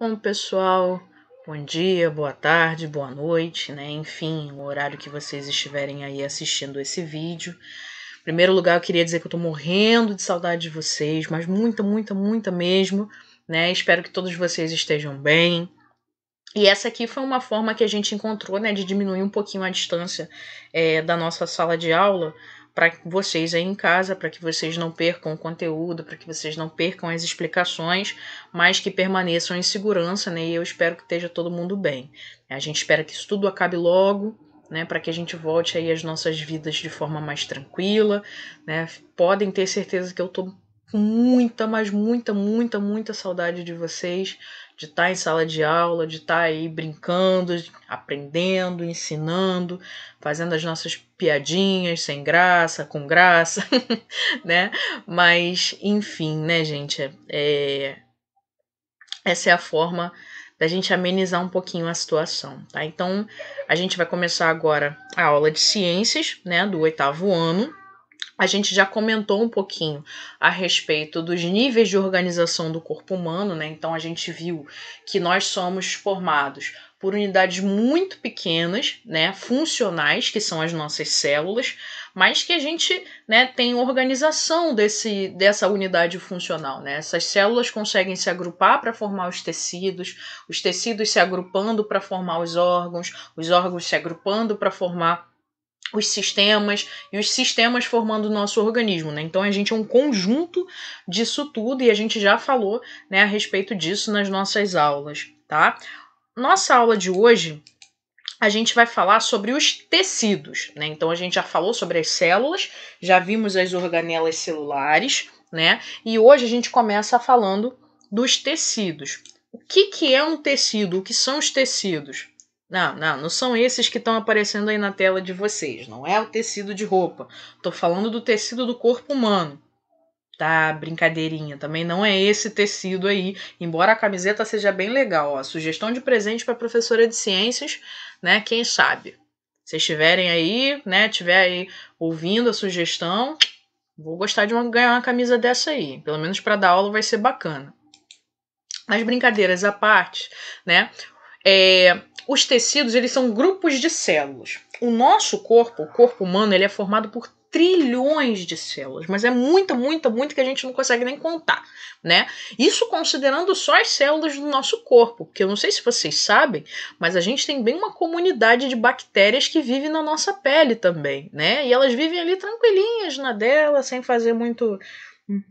Bom, pessoal, bom dia, boa tarde, boa noite, né? Enfim, o horário que vocês estiverem aí assistindo esse vídeo. Em primeiro lugar, eu queria dizer que eu tô morrendo de saudade de vocês, mas muita, muita, muita mesmo, né? Espero que todos vocês estejam bem. E essa aqui foi uma forma que a gente encontrou, né, de diminuir um pouquinho a distância é, da nossa sala de aula para vocês aí em casa, para que vocês não percam o conteúdo, para que vocês não percam as explicações, mas que permaneçam em segurança, né? E eu espero que esteja todo mundo bem. A gente espera que isso tudo acabe logo, né? Para que a gente volte aí às nossas vidas de forma mais tranquila, né? Podem ter certeza que eu tô com muita, mas muita, muita, muita saudade de vocês de estar tá em sala de aula, de estar tá aí brincando, aprendendo, ensinando, fazendo as nossas piadinhas sem graça, com graça, né? Mas, enfim, né, gente? É, é... Essa é a forma da gente amenizar um pouquinho a situação, tá? Então, a gente vai começar agora a aula de ciências, né, do oitavo ano. A gente já comentou um pouquinho a respeito dos níveis de organização do corpo humano, né? Então a gente viu que nós somos formados por unidades muito pequenas, né, funcionais, que são as nossas células, mas que a gente, né, tem organização desse, dessa unidade funcional, né? Essas células conseguem se agrupar para formar os tecidos, os tecidos se agrupando para formar os órgãos, os órgãos se agrupando para formar os sistemas e os sistemas formando o nosso organismo, né? Então a gente é um conjunto disso tudo e a gente já falou, né, a respeito disso nas nossas aulas, tá? Nossa aula de hoje a gente vai falar sobre os tecidos, né? Então a gente já falou sobre as células, já vimos as organelas celulares, né? E hoje a gente começa falando dos tecidos. O que, que é um tecido? O que são os tecidos? Não, não, não são esses que estão aparecendo aí na tela de vocês. Não é o tecido de roupa. Tô falando do tecido do corpo humano. Tá, brincadeirinha. Também não é esse tecido aí. Embora a camiseta seja bem legal. Ó, sugestão de presente para professora de ciências, né? Quem sabe? Se estiverem aí, né? Tiver aí ouvindo a sugestão, vou gostar de uma, ganhar uma camisa dessa aí. Pelo menos para dar aula vai ser bacana. As brincadeiras à parte, né? é, os tecidos eles são grupos de células. O nosso corpo, o corpo humano, ele é formado por trilhões de células, mas é muita, muita, muita que a gente não consegue nem contar, né? Isso considerando só as células do nosso corpo, porque eu não sei se vocês sabem, mas a gente tem bem uma comunidade de bactérias que vive na nossa pele também, né? E elas vivem ali tranquilinhas na dela, sem fazer muito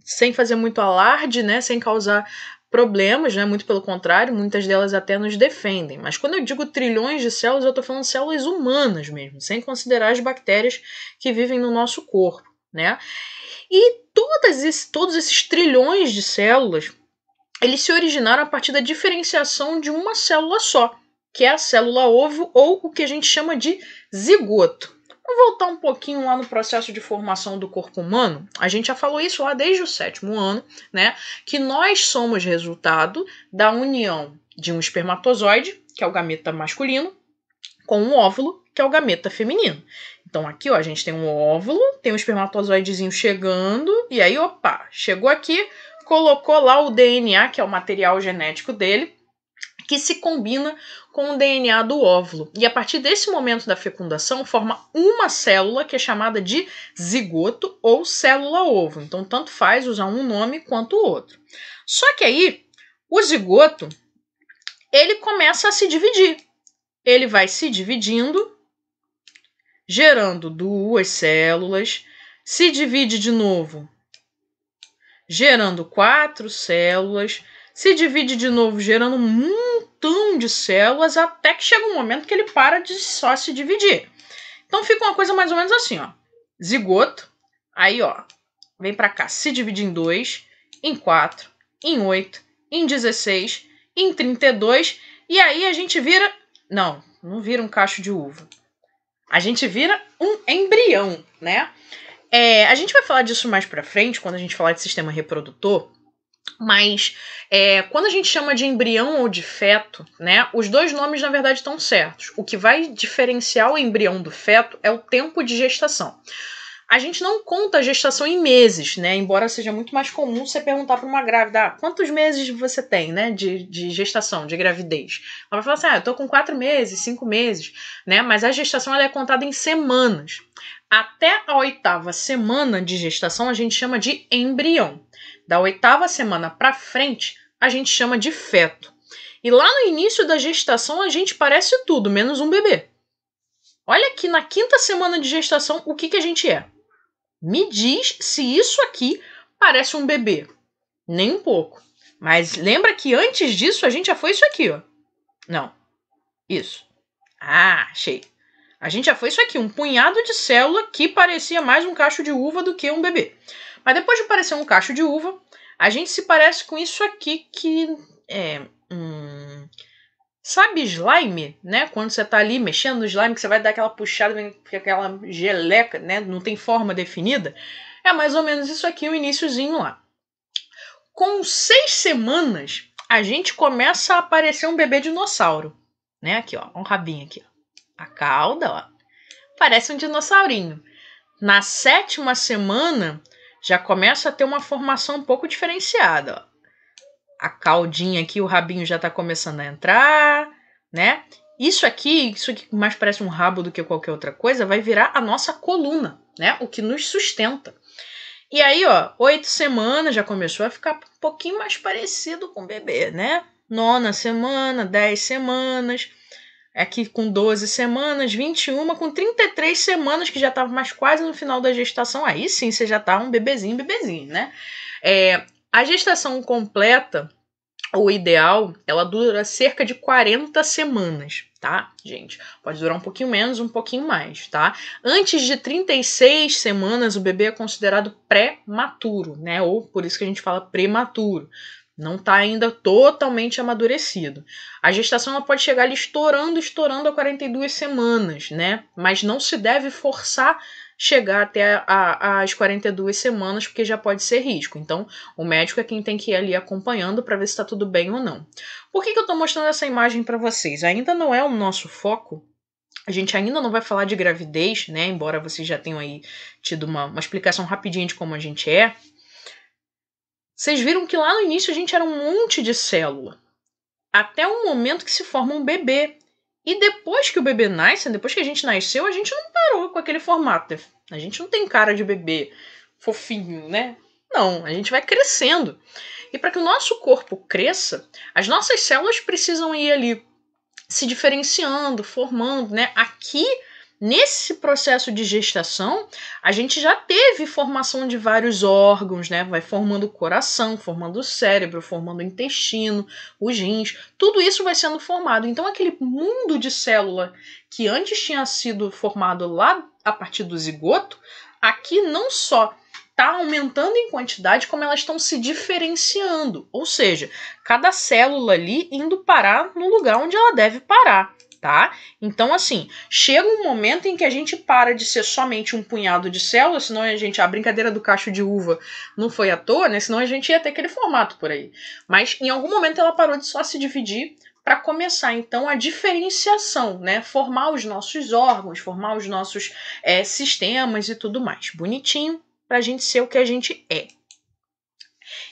sem fazer muito alarde, né, sem causar problemas, né? muito pelo contrário, muitas delas até nos defendem. Mas quando eu digo trilhões de células, eu estou falando células humanas mesmo, sem considerar as bactérias que vivem no nosso corpo. Né? E todas esse, todos esses trilhões de células, eles se originaram a partir da diferenciação de uma célula só, que é a célula ovo ou o que a gente chama de zigoto. Vamos voltar um pouquinho lá no processo de formação do corpo humano. A gente já falou isso lá desde o sétimo ano, né? Que nós somos resultado da união de um espermatozoide, que é o gameta masculino, com um óvulo, que é o gameta feminino. Então aqui, ó, a gente tem um óvulo, tem um espermatozoidezinho chegando, e aí, opa, chegou aqui, colocou lá o DNA, que é o material genético dele, que se combina com o DNA do óvulo. E a partir desse momento da fecundação, forma uma célula que é chamada de zigoto ou célula-ovo. Então, tanto faz usar um nome quanto o outro. Só que aí, o zigoto, ele começa a se dividir. Ele vai se dividindo, gerando duas células, se divide de novo, gerando quatro células, se divide de novo, gerando um montão de células, até que chega um momento que ele para de só se dividir. Então fica uma coisa mais ou menos assim, ó. Zigoto, aí ó, vem para cá, se divide em 2, em 4, em 8, em 16, em 32, e aí a gente vira. Não, não vira um cacho de uva. A gente vira um embrião, né? É, a gente vai falar disso mais pra frente, quando a gente falar de sistema reprodutor, mas é, quando a gente chama de embrião ou de feto, né, os dois nomes na verdade estão certos. O que vai diferenciar o embrião do feto é o tempo de gestação. A gente não conta a gestação em meses, né? Embora seja muito mais comum você perguntar para uma grávida ah, quantos meses você tem, né? De, de gestação, de gravidez. Ela vai falar assim: ah, eu tô com quatro meses, cinco meses, né? Mas a gestação ela é contada em semanas. Até a oitava semana de gestação a gente chama de embrião. Da oitava semana para frente, a gente chama de feto. E lá no início da gestação, a gente parece tudo, menos um bebê. Olha aqui na quinta semana de gestação o que, que a gente é. Me diz se isso aqui parece um bebê. Nem um pouco. Mas lembra que antes disso a gente já foi isso aqui, ó. Não. Isso. Ah, achei. A gente já foi isso aqui, um punhado de célula que parecia mais um cacho de uva do que um bebê. Mas depois de parecer um cacho de uva, a gente se parece com isso aqui que é. Hum, sabe slime, né? Quando você tá ali mexendo no slime, que você vai dar aquela puxada, fica aquela geleca, né? Não tem forma definida. É mais ou menos isso aqui, o iníciozinho lá. Com seis semanas, a gente começa a aparecer um bebê dinossauro, né? Aqui, ó, um rabinho aqui, ó. A cauda, ó. Parece um dinossaurinho. Na sétima semana, já começa a ter uma formação um pouco diferenciada. Ó. A caldinha aqui, o rabinho já está começando a entrar, né? Isso aqui, isso que mais parece um rabo do que qualquer outra coisa, vai virar a nossa coluna, né? O que nos sustenta. E aí, ó, oito semanas já começou a ficar um pouquinho mais parecido com o bebê, né? Nona semana, dez semanas aqui é com 12 semanas, 21, com 33 semanas, que já estava mais quase no final da gestação, aí sim você já estava tá um bebezinho, bebezinho, né? É, a gestação completa, o ideal, ela dura cerca de 40 semanas, tá, gente? Pode durar um pouquinho menos, um pouquinho mais, tá? Antes de 36 semanas, o bebê é considerado pré-maturo, né? Ou por isso que a gente fala prematuro. Não está ainda totalmente amadurecido. A gestação ela pode chegar ali estourando, estourando a 42 semanas, né? Mas não se deve forçar chegar até a, as 42 semanas, porque já pode ser risco. Então, o médico é quem tem que ir ali acompanhando para ver se está tudo bem ou não. Por que, que eu estou mostrando essa imagem para vocês? Ainda não é o nosso foco. A gente ainda não vai falar de gravidez, né? Embora vocês já tenham aí tido uma, uma explicação rapidinha de como a gente é. Vocês viram que lá no início a gente era um monte de célula. Até o momento que se forma um bebê. E depois que o bebê nasce, depois que a gente nasceu, a gente não parou com aquele formato. A gente não tem cara de bebê fofinho, né? Não, a gente vai crescendo. E para que o nosso corpo cresça, as nossas células precisam ir ali se diferenciando, formando, né? Aqui Nesse processo de gestação, a gente já teve formação de vários órgãos, né? Vai formando o coração, formando o cérebro, formando o intestino, os rins, tudo isso vai sendo formado. Então, aquele mundo de célula que antes tinha sido formado lá a partir do zigoto, aqui não só está aumentando em quantidade, como elas estão se diferenciando. Ou seja, cada célula ali indo parar no lugar onde ela deve parar tá? Então, assim, chega um momento em que a gente para de ser somente um punhado de células, senão a gente, a brincadeira do cacho de uva não foi à toa, né? Senão a gente ia ter aquele formato por aí. Mas em algum momento ela parou de só se dividir para começar então a diferenciação, né? Formar os nossos órgãos, formar os nossos é, sistemas e tudo mais. Bonitinho para a gente ser o que a gente é.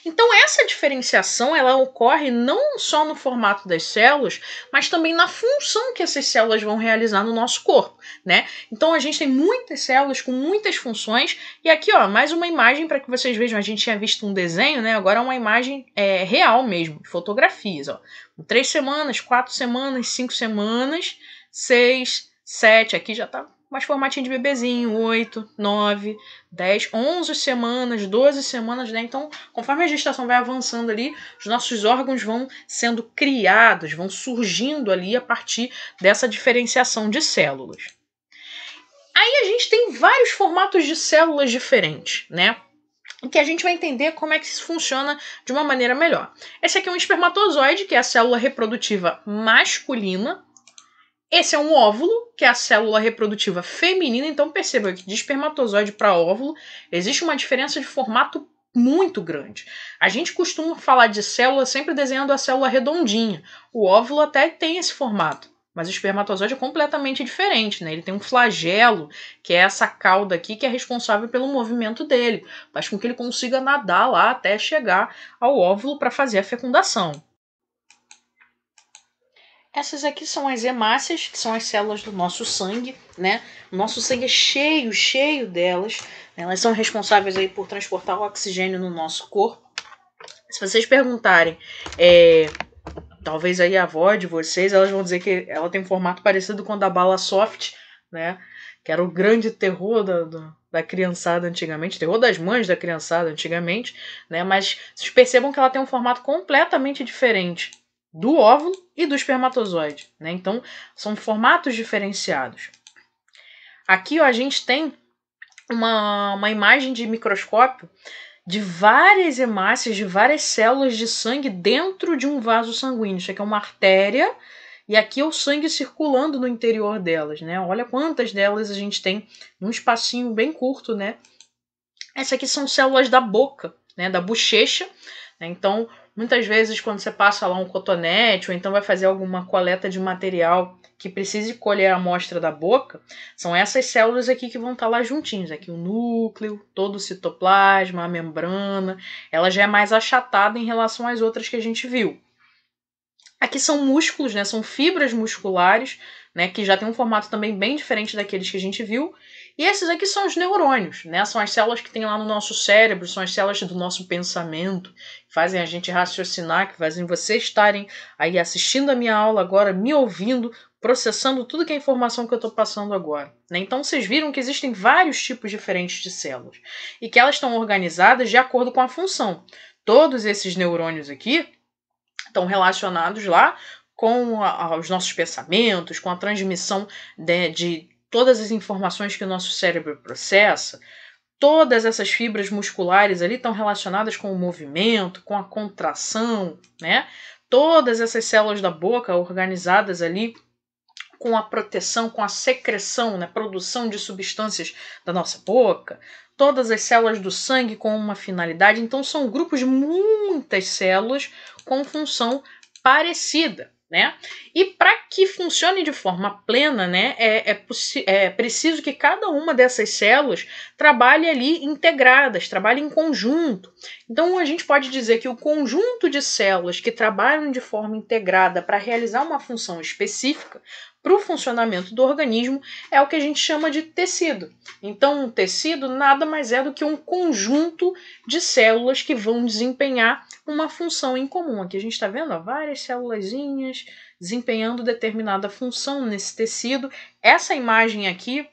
Então essa diferenciação ela ocorre não só no formato das células, mas também na função que essas células vão realizar no nosso corpo, né? Então a gente tem muitas células com muitas funções e aqui ó mais uma imagem para que vocês vejam. A gente tinha visto um desenho, né? Agora é uma imagem é, real mesmo, de fotografias, ó. Três semanas, quatro semanas, cinco semanas, seis, sete. Aqui já tá mas formatinho de bebezinho, 8, 9, 10, 11 semanas, 12 semanas, né? Então, conforme a gestação vai avançando ali, os nossos órgãos vão sendo criados, vão surgindo ali a partir dessa diferenciação de células. Aí a gente tem vários formatos de células diferentes, né? que a gente vai entender como é que isso funciona de uma maneira melhor. Esse aqui é um espermatozoide, que é a célula reprodutiva masculina, esse é um óvulo, que é a célula reprodutiva feminina, então perceba que de espermatozoide para óvulo existe uma diferença de formato muito grande. A gente costuma falar de célula sempre desenhando a célula redondinha. O óvulo até tem esse formato, mas o espermatozoide é completamente diferente, né? Ele tem um flagelo, que é essa cauda aqui, que é responsável pelo movimento dele. Faz com que ele consiga nadar lá até chegar ao óvulo para fazer a fecundação. Essas aqui são as hemácias, que são as células do nosso sangue, né? O nosso sangue é cheio, cheio delas. Elas são responsáveis aí por transportar o oxigênio no nosso corpo. Se vocês perguntarem, é, talvez aí a avó de vocês, elas vão dizer que ela tem um formato parecido com o da bala soft, né? Que era o grande terror da, da, da criançada antigamente, terror das mães da criançada antigamente, né? Mas vocês percebam que ela tem um formato completamente diferente, do óvulo e do espermatozoide. Né? Então, são formatos diferenciados. Aqui ó, a gente tem uma, uma imagem de microscópio de várias hemácias, de várias células de sangue dentro de um vaso sanguíneo. Isso aqui é uma artéria e aqui é o sangue circulando no interior delas, né? Olha quantas delas a gente tem num espacinho bem curto, né? Essas aqui são células da boca, né? Da bochecha. Né? Então, Muitas vezes, quando você passa lá um cotonete ou então vai fazer alguma coleta de material que precise colher a amostra da boca, são essas células aqui que vão estar tá lá juntinhas. Aqui o núcleo, todo o citoplasma, a membrana. Ela já é mais achatada em relação às outras que a gente viu. Aqui são músculos, né? São fibras musculares, né? Que já tem um formato também bem diferente daqueles que a gente viu. E esses aqui são os neurônios, né? São as células que tem lá no nosso cérebro, são as células do nosso pensamento, que fazem a gente raciocinar, que fazem vocês estarem aí assistindo a minha aula agora, me ouvindo, processando tudo que é informação que eu estou passando agora. Né? Então vocês viram que existem vários tipos diferentes de células e que elas estão organizadas de acordo com a função. Todos esses neurônios aqui estão relacionados lá com a, os nossos pensamentos, com a transmissão de, de todas as informações que o nosso cérebro processa, todas essas fibras musculares ali estão relacionadas com o movimento, com a contração, né? Todas essas células da boca organizadas ali com a proteção, com a secreção, né, produção de substâncias da nossa boca, todas as células do sangue com uma finalidade. Então são grupos de muitas células com função parecida né? E para que funcione de forma plena, né, é, é, é, preciso que cada uma dessas células trabalhe ali integradas, trabalhe em conjunto. Então, a gente pode dizer que o conjunto de células que trabalham de forma integrada para realizar uma função específica para o funcionamento do organismo é o que a gente chama de tecido. Então, um tecido nada mais é do que um conjunto de células que vão desempenhar uma função em comum. Aqui a gente está vendo ó, várias células desempenhando determinada função nesse tecido. Essa imagem aqui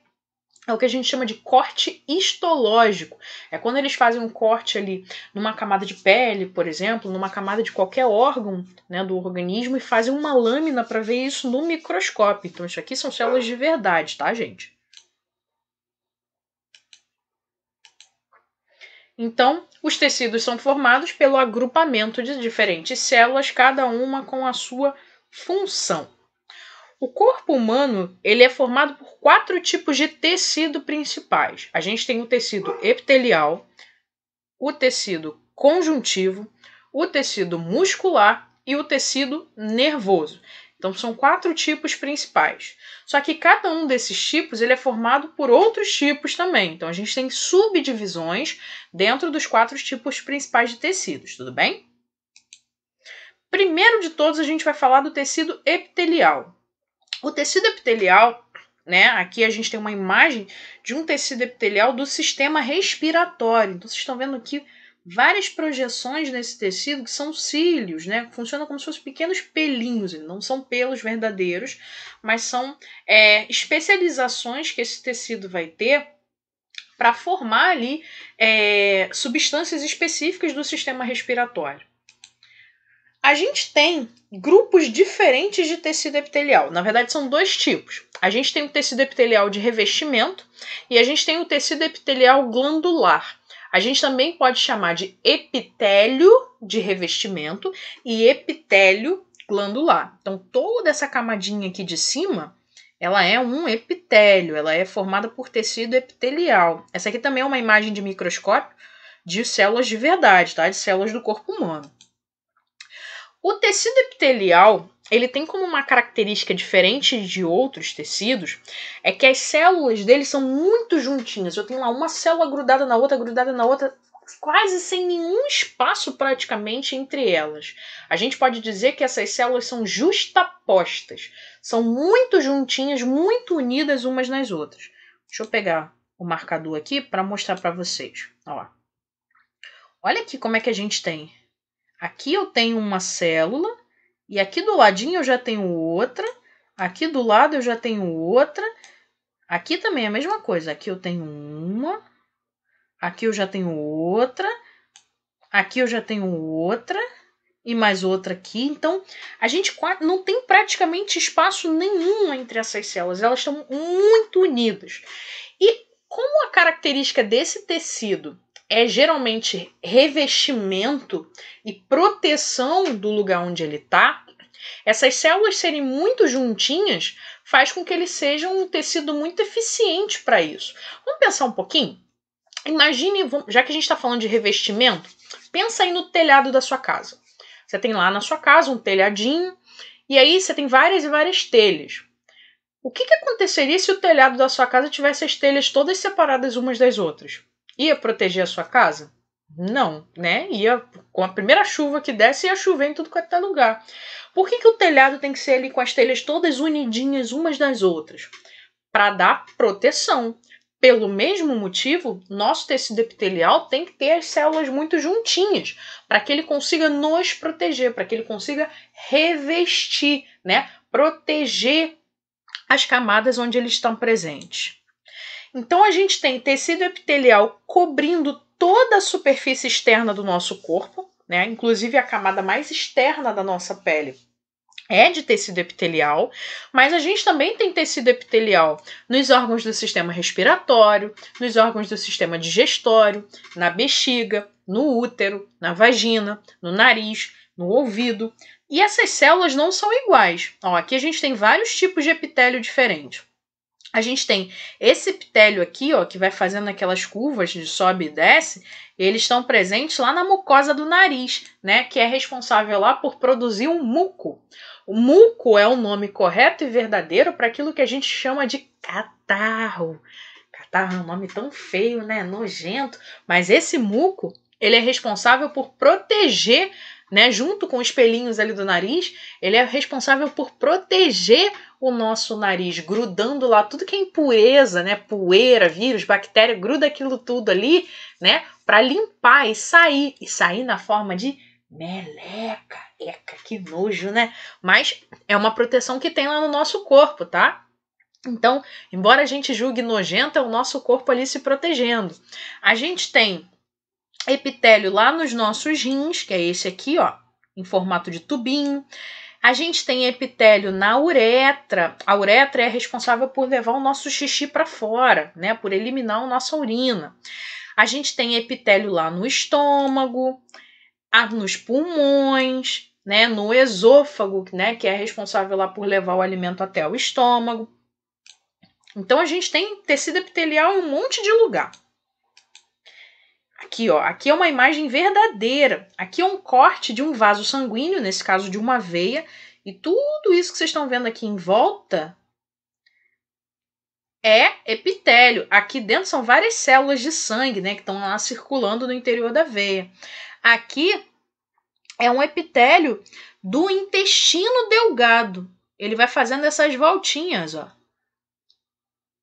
é o que a gente chama de corte histológico. É quando eles fazem um corte ali numa camada de pele, por exemplo, numa camada de qualquer órgão né, do organismo e fazem uma lâmina para ver isso no microscópio. Então, isso aqui são células de verdade, tá, gente? Então, os tecidos são formados pelo agrupamento de diferentes células, cada uma com a sua função. O corpo humano ele é formado por quatro tipos de tecido principais. A gente tem o tecido epitelial, o tecido conjuntivo, o tecido muscular e o tecido nervoso. Então são quatro tipos principais. Só que cada um desses tipos ele é formado por outros tipos também. Então a gente tem subdivisões dentro dos quatro tipos principais de tecidos, tudo bem? Primeiro de todos a gente vai falar do tecido epitelial. O tecido epitelial, né? Aqui a gente tem uma imagem de um tecido epitelial do sistema respiratório. Então vocês estão vendo aqui várias projeções nesse tecido que são cílios, né? Funcionam como se fossem pequenos pelinhos, não são pelos verdadeiros, mas são é, especializações que esse tecido vai ter para formar ali é, substâncias específicas do sistema respiratório. A gente tem grupos diferentes de tecido epitelial. Na verdade, são dois tipos. A gente tem o tecido epitelial de revestimento e a gente tem o tecido epitelial glandular. A gente também pode chamar de epitélio de revestimento e epitélio glandular. Então, toda essa camadinha aqui de cima, ela é um epitélio, ela é formada por tecido epitelial. Essa aqui também é uma imagem de microscópio de células de verdade, tá? De células do corpo humano. O tecido epitelial, ele tem como uma característica diferente de outros tecidos, é que as células dele são muito juntinhas. Eu tenho lá uma célula grudada na outra, grudada na outra, quase sem nenhum espaço praticamente entre elas. A gente pode dizer que essas células são justapostas, são muito juntinhas, muito unidas umas nas outras. Deixa eu pegar o marcador aqui para mostrar para vocês. Olha, Olha aqui como é que a gente tem Aqui eu tenho uma célula, e aqui do ladinho eu já tenho outra, aqui do lado eu já tenho outra. Aqui também é a mesma coisa. Aqui eu tenho uma, aqui eu já tenho outra, aqui eu já tenho outra e mais outra aqui. Então, a gente não tem praticamente espaço nenhum entre essas células. Elas estão muito unidas. E como a característica desse tecido é geralmente revestimento e proteção do lugar onde ele está, essas células serem muito juntinhas faz com que ele seja um tecido muito eficiente para isso. Vamos pensar um pouquinho? Imagine, já que a gente está falando de revestimento, pensa aí no telhado da sua casa. Você tem lá na sua casa um telhadinho, e aí você tem várias e várias telhas. O que, que, aconteceria se o telhado da sua casa tivesse as telhas todas separadas umas das outras? Ia proteger a sua casa? Não, né? Ia com a primeira chuva que desse, ia chover em tudo quanto é lugar. Por que, que o telhado tem que ser ali com as telhas todas unidinhas umas das outras? Para dar proteção. Pelo mesmo motivo, nosso tecido epitelial tem que ter as células muito juntinhas, para que ele consiga nos proteger, para que ele consiga revestir, né? Proteger as camadas onde eles estão presentes. Então a gente tem tecido epitelial cobrindo toda a superfície externa do nosso corpo, né? Inclusive a camada mais externa da nossa pele é de tecido epitelial, mas a gente também tem tecido epitelial nos órgãos do sistema respiratório, nos órgãos do sistema digestório, na bexiga, no útero, na vagina, no nariz, no ouvido. E essas células não são iguais. Ó, aqui a gente tem vários tipos de epitélio diferentes a gente tem esse epitélio aqui, ó, que vai fazendo aquelas curvas de sobe e desce, eles estão presentes lá na mucosa do nariz, né, que é responsável lá por produzir um muco. O muco é o nome correto e verdadeiro para aquilo que a gente chama de catarro. Catarro é um nome tão feio, né, nojento, mas esse muco, ele é responsável por proteger né, junto com os pelinhos ali do nariz, ele é responsável por proteger o nosso nariz, grudando lá tudo que é impureza, né, poeira, vírus, bactéria, gruda aquilo tudo ali, né, para limpar e sair, e sair na forma de meleca. Eca, que nojo, né? Mas é uma proteção que tem lá no nosso corpo, tá? Então, embora a gente julgue nojenta, é o nosso corpo ali se protegendo. A gente tem epitélio lá nos nossos rins, que é esse aqui, ó, em formato de tubinho. A gente tem epitélio na uretra. A uretra é responsável por levar o nosso xixi para fora, né? Por eliminar a nossa urina. A gente tem epitélio lá no estômago, nos pulmões, né? No esôfago, né? Que é responsável lá por levar o alimento até o estômago. Então a gente tem tecido epitelial em um monte de lugar. Aqui, ó, aqui é uma imagem verdadeira. Aqui é um corte de um vaso sanguíneo, nesse caso de uma veia, e tudo isso que vocês estão vendo aqui em volta é epitélio. Aqui dentro são várias células de sangue, né, que estão lá circulando no interior da veia. Aqui é um epitélio do intestino delgado. Ele vai fazendo essas voltinhas, ó.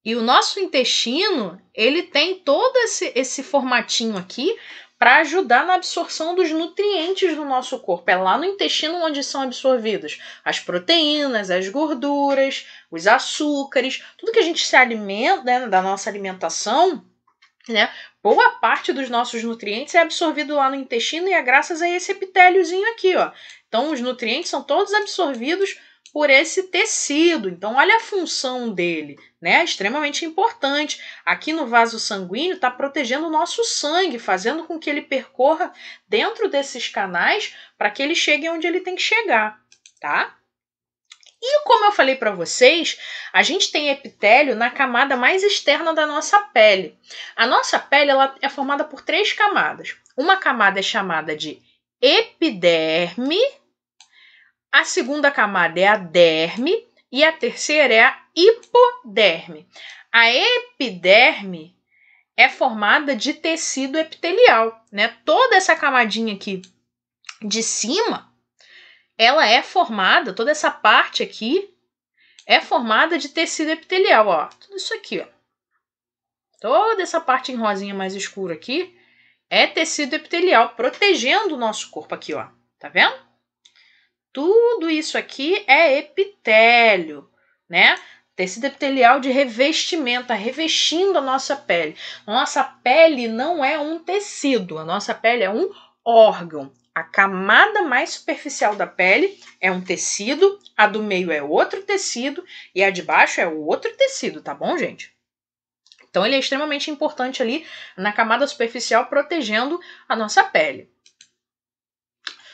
E o nosso intestino, ele tem todo esse, esse formatinho aqui para ajudar na absorção dos nutrientes do nosso corpo. É lá no intestino onde são absorvidos as proteínas, as gorduras, os açúcares, tudo que a gente se alimenta, né, da nossa alimentação, né? Boa parte dos nossos nutrientes é absorvido lá no intestino e é graças a esse epitéliozinho aqui, ó. Então, os nutrientes são todos absorvidos por esse tecido. Então, olha a função dele, né? Extremamente importante. Aqui no vaso sanguíneo está protegendo o nosso sangue, fazendo com que ele percorra dentro desses canais para que ele chegue onde ele tem que chegar, tá? E como eu falei para vocês, a gente tem epitélio na camada mais externa da nossa pele. A nossa pele ela é formada por três camadas. Uma camada é chamada de epiderme, a segunda camada é a derme e a terceira é a hipoderme. A epiderme é formada de tecido epitelial, né? Toda essa camadinha aqui de cima, ela é formada, toda essa parte aqui é formada de tecido epitelial, ó. Tudo isso aqui, ó. Toda essa parte em rosinha mais escura aqui é tecido epitelial, protegendo o nosso corpo aqui, ó. Tá vendo? Tudo isso aqui é epitélio, né? Tecido epitelial de revestimento, tá revestindo a nossa pele. Nossa pele não é um tecido, a nossa pele é um órgão. A camada mais superficial da pele é um tecido, a do meio é outro tecido e a de baixo é outro tecido, tá bom, gente? Então ele é extremamente importante ali na camada superficial protegendo a nossa pele.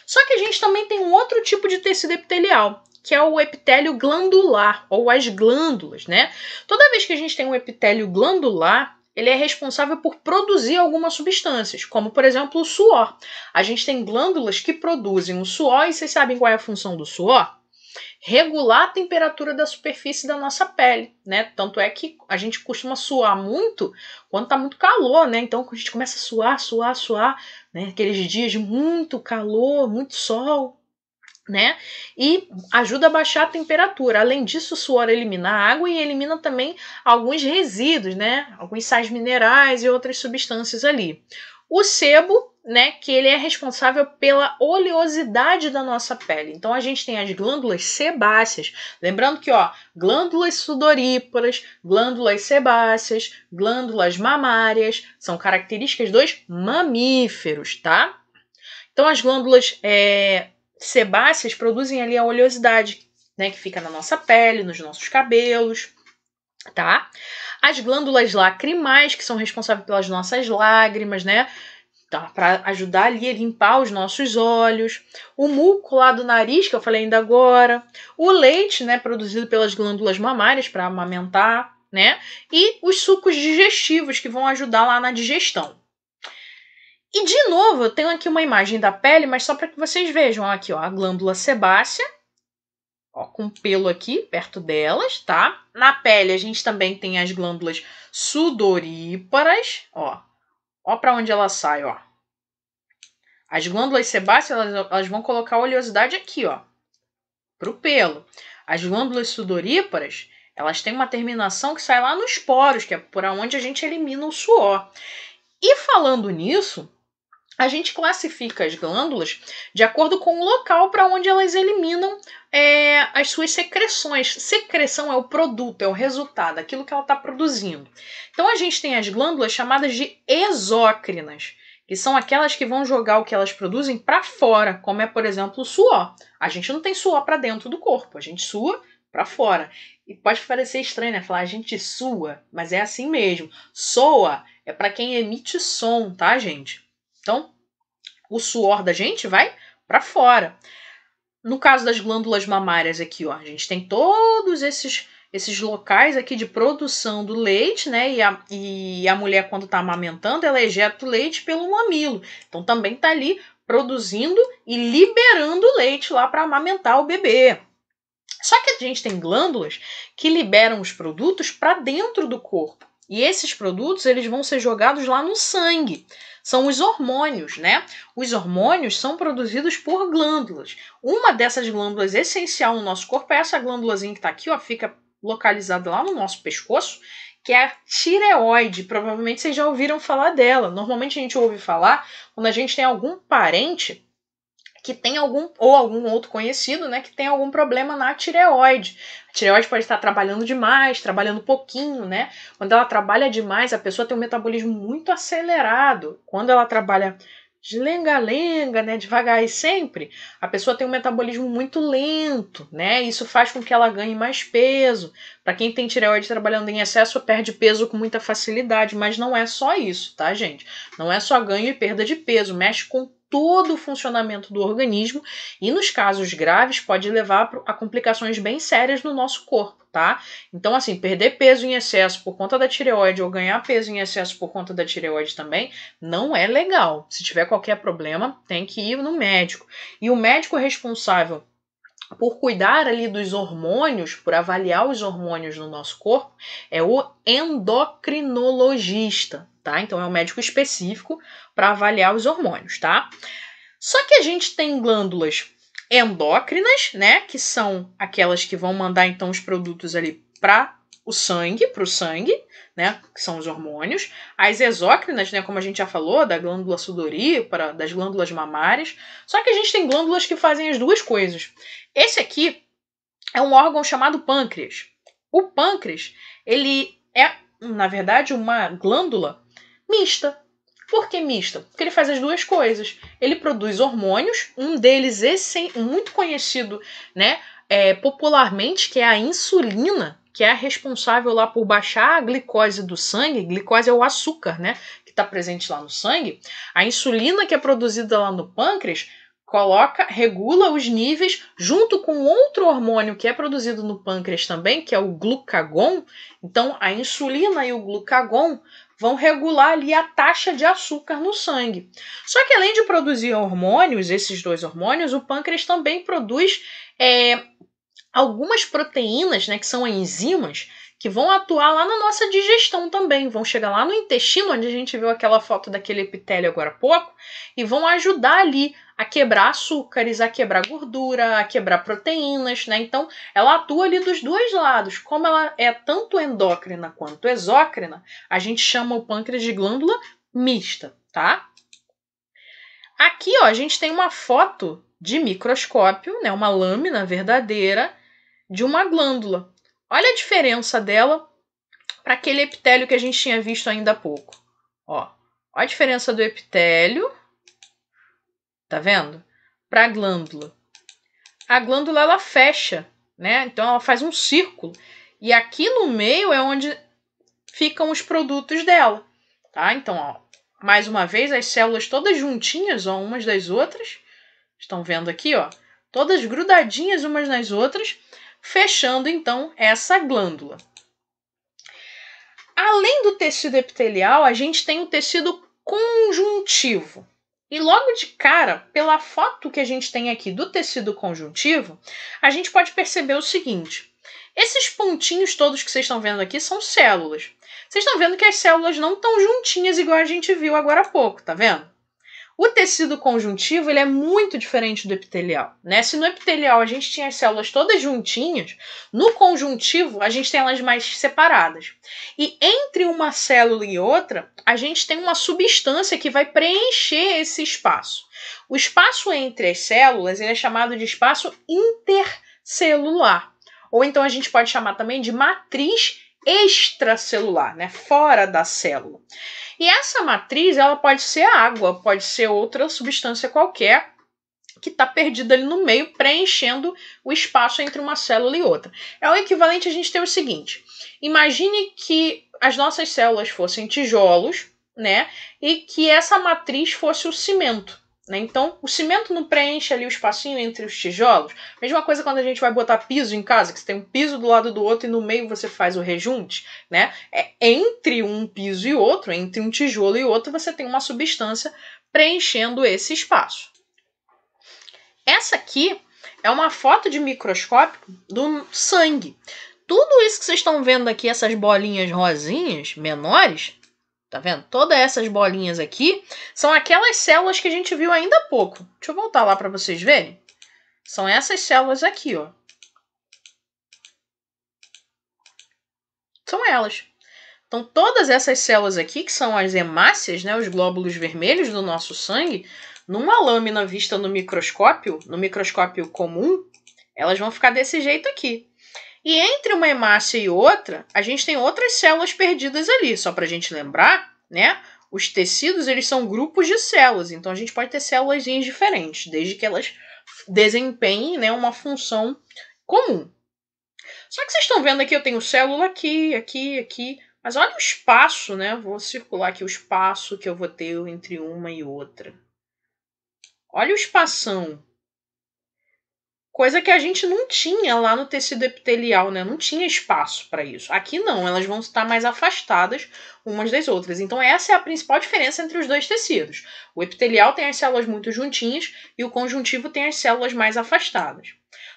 Só que a gente também tem um outro tipo de tecido epitelial, que é o epitélio glandular ou as glândulas, né? Toda vez que a gente tem um epitélio glandular, ele é responsável por produzir algumas substâncias, como por exemplo o suor. A gente tem glândulas que produzem o suor e vocês sabem qual é a função do suor? regular a temperatura da superfície da nossa pele, né? Tanto é que a gente costuma suar muito quando tá muito calor, né? Então a gente começa a suar, suar, suar, né? Aqueles dias de muito calor, muito sol, né? E ajuda a baixar a temperatura. Além disso, o suor elimina água e elimina também alguns resíduos, né? Alguns sais minerais e outras substâncias ali. O sebo, né, que ele é responsável pela oleosidade da nossa pele. Então a gente tem as glândulas sebáceas. Lembrando que, ó, glândulas sudoríparas, glândulas sebáceas, glândulas mamárias são características dos mamíferos, tá? Então as glândulas é, sebáceas produzem ali a oleosidade, né, que fica na nossa pele, nos nossos cabelos, tá? as glândulas lacrimais, que são responsáveis pelas nossas lágrimas, né? Tá, para ajudar ali a limpar os nossos olhos, o muco lá do nariz, que eu falei ainda agora, o leite, né, produzido pelas glândulas mamárias para amamentar, né? E os sucos digestivos que vão ajudar lá na digestão. E de novo, eu tenho aqui uma imagem da pele, mas só para que vocês vejam aqui, ó, a glândula sebácea ó, com pelo aqui perto delas, tá? Na pele a gente também tem as glândulas sudoríparas, ó. Ó para onde ela sai, ó. As glândulas sebáceas, elas, elas vão colocar oleosidade aqui, ó, pro pelo. As glândulas sudoríparas, elas têm uma terminação que sai lá nos poros, que é por onde a gente elimina o suor. E falando nisso, a gente classifica as glândulas de acordo com o local para onde elas eliminam é, as suas secreções. Secreção é o produto, é o resultado, aquilo que ela está produzindo. Então a gente tem as glândulas chamadas de exócrinas, que são aquelas que vão jogar o que elas produzem para fora, como é, por exemplo, o suor. A gente não tem suor para dentro do corpo, a gente sua para fora. E pode parecer estranho, né? Falar a gente sua, mas é assim mesmo. Soa é para quem emite som, tá, gente? Então, o suor da gente vai para fora. No caso das glândulas mamárias aqui, ó, a gente tem todos esses esses locais aqui de produção do leite, né? E a, e a mulher, quando está amamentando, ela ejeta o leite pelo mamilo. Então, também está ali produzindo e liberando o leite lá para amamentar o bebê. Só que a gente tem glândulas que liberam os produtos para dentro do corpo. E esses produtos, eles vão ser jogados lá no sangue. São os hormônios, né? Os hormônios são produzidos por glândulas. Uma dessas glândulas essencial no nosso corpo é essa glândulazinha que está aqui, ó, fica localizada lá no nosso pescoço, que é a tireoide. Provavelmente vocês já ouviram falar dela. Normalmente a gente ouve falar quando a gente tem algum parente que tem algum, ou algum outro conhecido, né, que tem algum problema na tireoide. A tireoide pode estar trabalhando demais, trabalhando pouquinho, né? Quando ela trabalha demais, a pessoa tem um metabolismo muito acelerado. Quando ela trabalha de lenga-lenga, né, devagar e sempre, a pessoa tem um metabolismo muito lento, né? Isso faz com que ela ganhe mais peso. Para quem tem tireoide trabalhando em excesso, perde peso com muita facilidade, mas não é só isso, tá, gente? Não é só ganho e perda de peso, mexe com todo o funcionamento do organismo e, nos casos graves, pode levar a complicações bem sérias no nosso corpo, tá? Então, assim, perder peso em excesso por conta da tireoide ou ganhar peso em excesso por conta da tireoide também não é legal. Se tiver qualquer problema, tem que ir no médico. E o médico responsável por cuidar ali dos hormônios, por avaliar os hormônios no nosso corpo, é o endocrinologista, tá? Então é um médico específico para avaliar os hormônios, tá? Só que a gente tem glândulas endócrinas, né, que são aquelas que vão mandar então os produtos ali para o sangue, para o sangue, né, que são os hormônios. As exócrinas, né, como a gente já falou, da glândula sudorípara, das glândulas mamárias. Só que a gente tem glândulas que fazem as duas coisas. Esse aqui é um órgão chamado pâncreas. O pâncreas, ele é, na verdade, uma glândula mista. Por que mista? Porque ele faz as duas coisas. Ele produz hormônios, um deles esse, é muito conhecido, né, é, popularmente, que é a insulina, que é a responsável lá por baixar a glicose do sangue. Glicose é o açúcar, né, que está presente lá no sangue. A insulina que é produzida lá no pâncreas coloca, regula os níveis junto com outro hormônio que é produzido no pâncreas também, que é o glucagon. Então, a insulina e o glucagon vão regular ali a taxa de açúcar no sangue. Só que além de produzir hormônios, esses dois hormônios, o pâncreas também produz é, algumas proteínas, né, que são enzimas, que vão atuar lá na nossa digestão também, vão chegar lá no intestino, onde a gente viu aquela foto daquele epitélio agora há pouco, e vão ajudar ali a quebrar açúcares, a quebrar gordura, a quebrar proteínas, né? Então, ela atua ali dos dois lados. Como ela é tanto endócrina quanto exócrina, a gente chama o pâncreas de glândula mista, tá? Aqui, ó, a gente tem uma foto de microscópio, né, uma lâmina verdadeira de uma glândula. Olha a diferença dela para aquele epitélio que a gente tinha visto ainda há pouco. Ó, olha a diferença do epitélio, tá vendo? Para a glândula. A glândula ela fecha, né? Então ela faz um círculo. E aqui no meio é onde ficam os produtos dela, tá? Então, ó, mais uma vez as células todas juntinhas, ó, umas das outras. Estão vendo aqui, ó, todas grudadinhas umas nas outras fechando então essa glândula. Além do tecido epitelial, a gente tem o tecido conjuntivo. E logo de cara, pela foto que a gente tem aqui do tecido conjuntivo, a gente pode perceber o seguinte: esses pontinhos todos que vocês estão vendo aqui são células. Vocês estão vendo que as células não estão juntinhas igual a gente viu agora há pouco, tá vendo? O tecido conjuntivo ele é muito diferente do epitelial, né? Se no epitelial a gente tinha as células todas juntinhas, no conjuntivo a gente tem elas mais separadas. E entre uma célula e outra, a gente tem uma substância que vai preencher esse espaço. O espaço entre as células ele é chamado de espaço intercelular, ou então a gente pode chamar também de matriz extracelular, né? Fora da célula. E essa matriz, ela pode ser água, pode ser outra substância qualquer que está perdida ali no meio, preenchendo o espaço entre uma célula e outra. É o equivalente a gente ter o seguinte: imagine que as nossas células fossem tijolos, né? E que essa matriz fosse o cimento. Né? Então, o cimento não preenche ali o espacinho entre os tijolos. Mesma coisa quando a gente vai botar piso em casa, que você tem um piso do lado do outro e no meio você faz o rejunte, né? É entre um piso e outro, entre um tijolo e outro, você tem uma substância preenchendo esse espaço. Essa aqui é uma foto de microscópio do sangue. Tudo isso que vocês estão vendo aqui, essas bolinhas rosinhas menores, Tá vendo? Todas essas bolinhas aqui são aquelas células que a gente viu ainda há pouco. Deixa eu voltar lá para vocês verem. São essas células aqui, ó. São elas. Então, todas essas células aqui, que são as hemácias, né, os glóbulos vermelhos do nosso sangue, numa lâmina vista no microscópio, no microscópio comum, elas vão ficar desse jeito aqui. E entre uma hemácia e outra, a gente tem outras células perdidas ali. Só para a gente lembrar, né? Os tecidos eles são grupos de células, então a gente pode ter células diferentes, desde que elas desempenhem né, uma função comum. Só que vocês estão vendo aqui, eu tenho célula aqui, aqui, aqui, mas olha o espaço, né? Vou circular aqui o espaço que eu vou ter entre uma e outra. Olha o espação. Coisa que a gente não tinha lá no tecido epitelial, né? Não tinha espaço para isso. Aqui não, elas vão estar mais afastadas umas das outras. Então, essa é a principal diferença entre os dois tecidos. O epitelial tem as células muito juntinhas e o conjuntivo tem as células mais afastadas.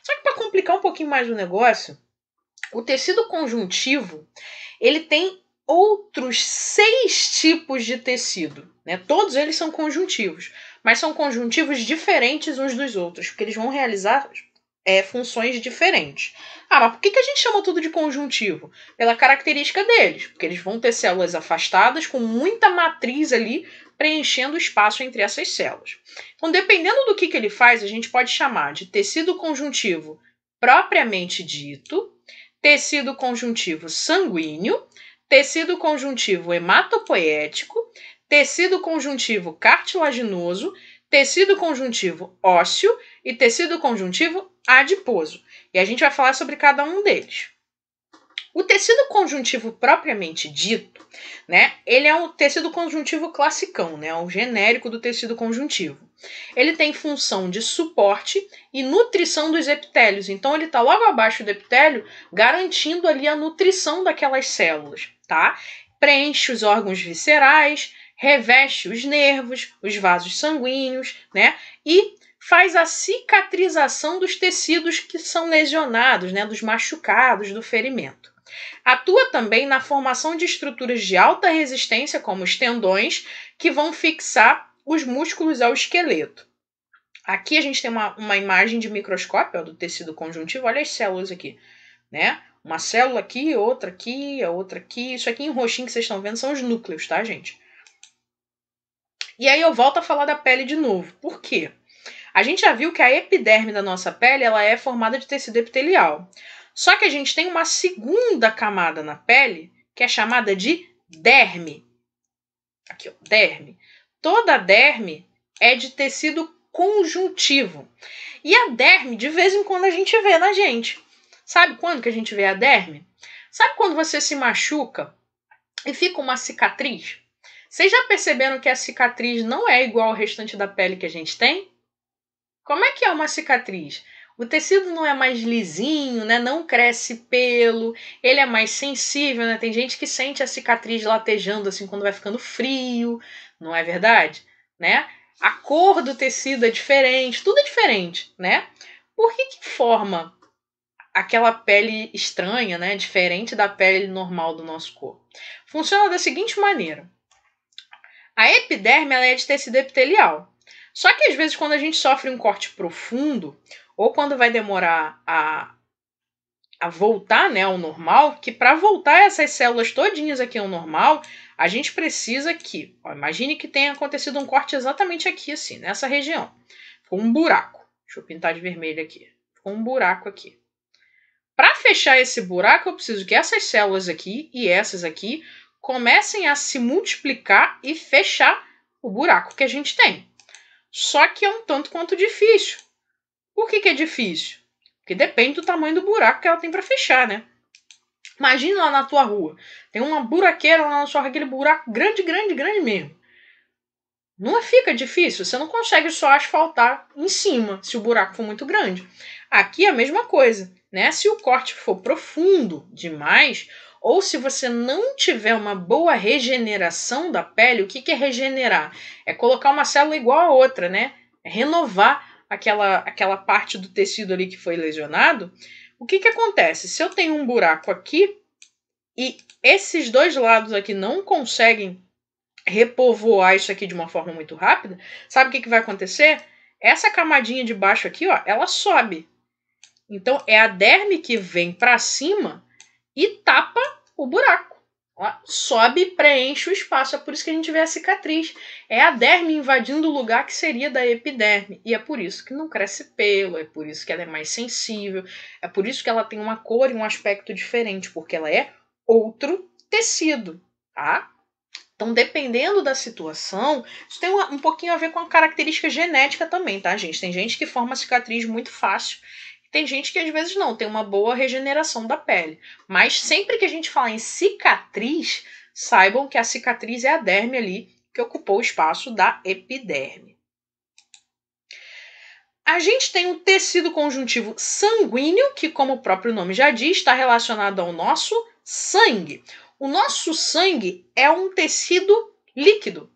Só que, para complicar um pouquinho mais o negócio, o tecido conjuntivo ele tem outros seis tipos de tecido. Né? Todos eles são conjuntivos, mas são conjuntivos diferentes uns dos outros, porque eles vão realizar é, funções diferentes. Ah, mas por que, que a gente chama tudo de conjuntivo? Pela característica deles, porque eles vão ter células afastadas com muita matriz ali preenchendo o espaço entre essas células. Então, dependendo do que, que ele faz, a gente pode chamar de tecido conjuntivo propriamente dito, tecido conjuntivo sanguíneo, tecido conjuntivo hematopoético, tecido conjuntivo cartilaginoso, tecido conjuntivo ósseo e tecido conjuntivo adiposo. E a gente vai falar sobre cada um deles. O tecido conjuntivo propriamente dito, né? Ele é um tecido conjuntivo classicão, né? O genérico do tecido conjuntivo. Ele tem função de suporte e nutrição dos epitélios. Então ele está logo abaixo do epitélio, garantindo ali a nutrição daquelas células, tá? Preenche os órgãos viscerais, reveste os nervos, os vasos sanguíneos, né? E faz a cicatrização dos tecidos que são lesionados, né, dos machucados, do ferimento. Atua também na formação de estruturas de alta resistência, como os tendões, que vão fixar os músculos ao esqueleto. Aqui a gente tem uma, uma imagem de microscópio ó, do tecido conjuntivo, olha as células aqui, né? Uma célula aqui, outra aqui, a outra aqui. Isso aqui em roxinho que vocês estão vendo são os núcleos, tá, gente? E aí eu volto a falar da pele de novo. Por quê? A gente já viu que a epiderme da nossa pele ela é formada de tecido epitelial. Só que a gente tem uma segunda camada na pele que é chamada de derme. Aqui, ó, derme. Toda derme é de tecido conjuntivo. E a derme, de vez em quando, a gente vê na gente. Sabe quando que a gente vê a derme? Sabe quando você se machuca e fica uma cicatriz? Vocês já perceberam que a cicatriz não é igual ao restante da pele que a gente tem? Como é que é uma cicatriz? O tecido não é mais lisinho, né? Não cresce pelo, ele é mais sensível, né? Tem gente que sente a cicatriz latejando assim quando vai ficando frio, não é verdade? Né? A cor do tecido é diferente, tudo é diferente, né? Por que, que forma aquela pele estranha, né? Diferente da pele normal do nosso corpo? Funciona da seguinte maneira: a epiderme é de tecido epitelial, só que às vezes, quando a gente sofre um corte profundo, ou quando vai demorar a, a voltar né, ao normal, que para voltar essas células todinhas aqui ao normal, a gente precisa que, ó, imagine que tenha acontecido um corte exatamente aqui, assim, nessa região. Ficou um buraco. Deixa eu pintar de vermelho aqui. Ficou um buraco aqui. Para fechar esse buraco, eu preciso que essas células aqui e essas aqui comecem a se multiplicar e fechar o buraco que a gente tem. Só que é um tanto quanto difícil. Por que, que é difícil? Porque depende do tamanho do buraco que ela tem para fechar, né? Imagina lá na tua rua. Tem uma buraqueira lá na sua rua, aquele buraco grande, grande, grande mesmo. Não é, fica difícil, você não consegue só asfaltar em cima, se o buraco for muito grande. Aqui é a mesma coisa, né? Se o corte for profundo demais, ou se você não tiver uma boa regeneração da pele, o que, que é regenerar? É colocar uma célula igual a outra, né? É renovar aquela, aquela parte do tecido ali que foi lesionado. O que, que acontece? Se eu tenho um buraco aqui e esses dois lados aqui não conseguem repovoar isso aqui de uma forma muito rápida, sabe o que, que vai acontecer? Essa camadinha de baixo aqui, ó, ela sobe. Então é a derme que vem para cima e tapa o buraco. Ó, sobe e preenche o espaço. É por isso que a gente vê a cicatriz. É a derme invadindo o lugar que seria da epiderme. E é por isso que não cresce pelo, é por isso que ela é mais sensível, é por isso que ela tem uma cor e um aspecto diferente, porque ela é outro tecido, tá? Então, dependendo da situação, isso tem um pouquinho a ver com a característica genética também, tá, gente? Tem gente que forma cicatriz muito fácil tem gente que às vezes não tem uma boa regeneração da pele. Mas sempre que a gente fala em cicatriz, saibam que a cicatriz é a derme ali que ocupou o espaço da epiderme. A gente tem o um tecido conjuntivo sanguíneo, que, como o próprio nome já diz, está relacionado ao nosso sangue. O nosso sangue é um tecido líquido.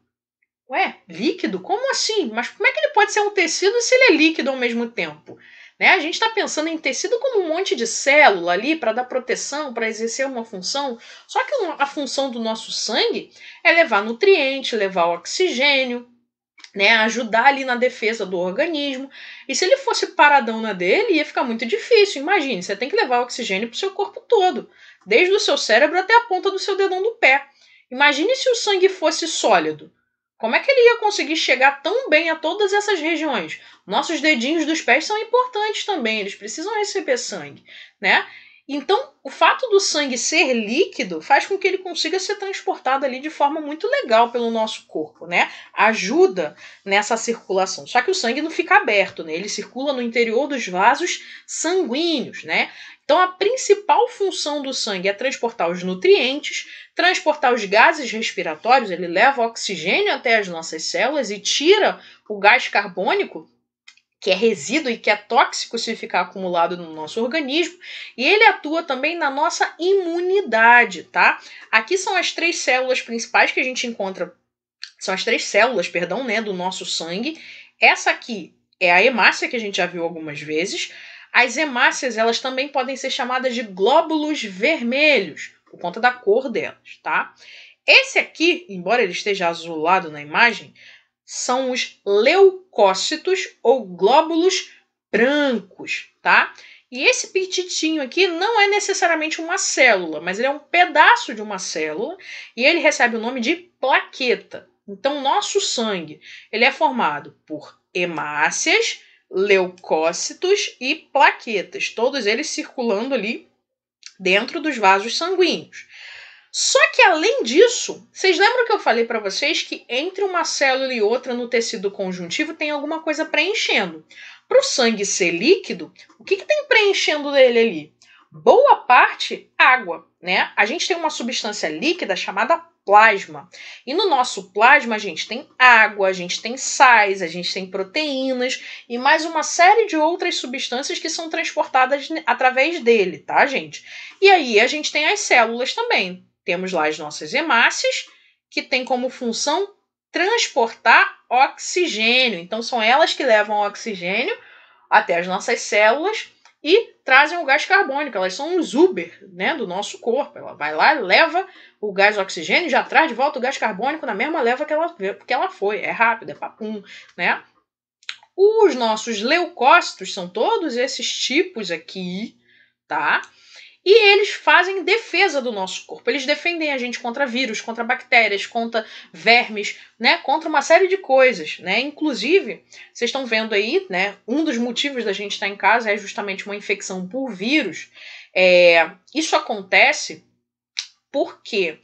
Ué, líquido? Como assim? Mas como é que ele pode ser um tecido se ele é líquido ao mesmo tempo? Né? A gente está pensando em tecido como um monte de célula ali para dar proteção, para exercer uma função. Só que a função do nosso sangue é levar nutriente, levar oxigênio, né, ajudar ali na defesa do organismo. E se ele fosse paradão na dele, ia ficar muito difícil. Imagine, você tem que levar oxigênio para o seu corpo todo, desde o seu cérebro até a ponta do seu dedão do pé. Imagine se o sangue fosse sólido. Como é que ele ia conseguir chegar tão bem a todas essas regiões? Nossos dedinhos dos pés são importantes também, eles precisam receber sangue, né? Então, o fato do sangue ser líquido faz com que ele consiga ser transportado ali de forma muito legal pelo nosso corpo, né? Ajuda nessa circulação. Só que o sangue não fica aberto, né? Ele circula no interior dos vasos sanguíneos, né? Então, a principal função do sangue é transportar os nutrientes, Transportar os gases respiratórios, ele leva oxigênio até as nossas células e tira o gás carbônico, que é resíduo e que é tóxico se ficar acumulado no nosso organismo, e ele atua também na nossa imunidade, tá? Aqui são as três células principais que a gente encontra, são as três células, perdão, né, do nosso sangue. Essa aqui é a hemácia que a gente já viu algumas vezes. As hemácias, elas também podem ser chamadas de glóbulos vermelhos por conta da cor delas, tá? Esse aqui, embora ele esteja azulado na imagem, são os leucócitos ou glóbulos brancos, tá? E esse pititinho aqui não é necessariamente uma célula, mas ele é um pedaço de uma célula e ele recebe o nome de plaqueta. Então, nosso sangue ele é formado por hemácias, leucócitos e plaquetas, todos eles circulando ali dentro dos vasos sanguíneos. Só que além disso, vocês lembram que eu falei para vocês que entre uma célula e outra no tecido conjuntivo tem alguma coisa preenchendo. Para o sangue ser líquido, o que, que tem preenchendo dele ali? Boa parte água, né? A gente tem uma substância líquida chamada plasma. E no nosso plasma a gente tem água, a gente tem sais, a gente tem proteínas e mais uma série de outras substâncias que são transportadas através dele, tá, gente? E aí a gente tem as células também. Temos lá as nossas hemácias, que tem como função transportar oxigênio. Então são elas que levam oxigênio até as nossas células e trazem o gás carbônico. Elas são os Uber né, do nosso corpo. Ela vai lá, leva o gás oxigênio e já traz de volta o gás carbônico na mesma leva que ela, que ela foi. É rápido, é papum, né? Os nossos leucócitos são todos esses tipos aqui, tá? E eles fazem defesa do nosso corpo. Eles defendem a gente contra vírus, contra bactérias, contra vermes, né? Contra uma série de coisas, né? Inclusive, vocês estão vendo aí, né? Um dos motivos da gente estar em casa é justamente uma infecção por vírus. É, isso acontece porque,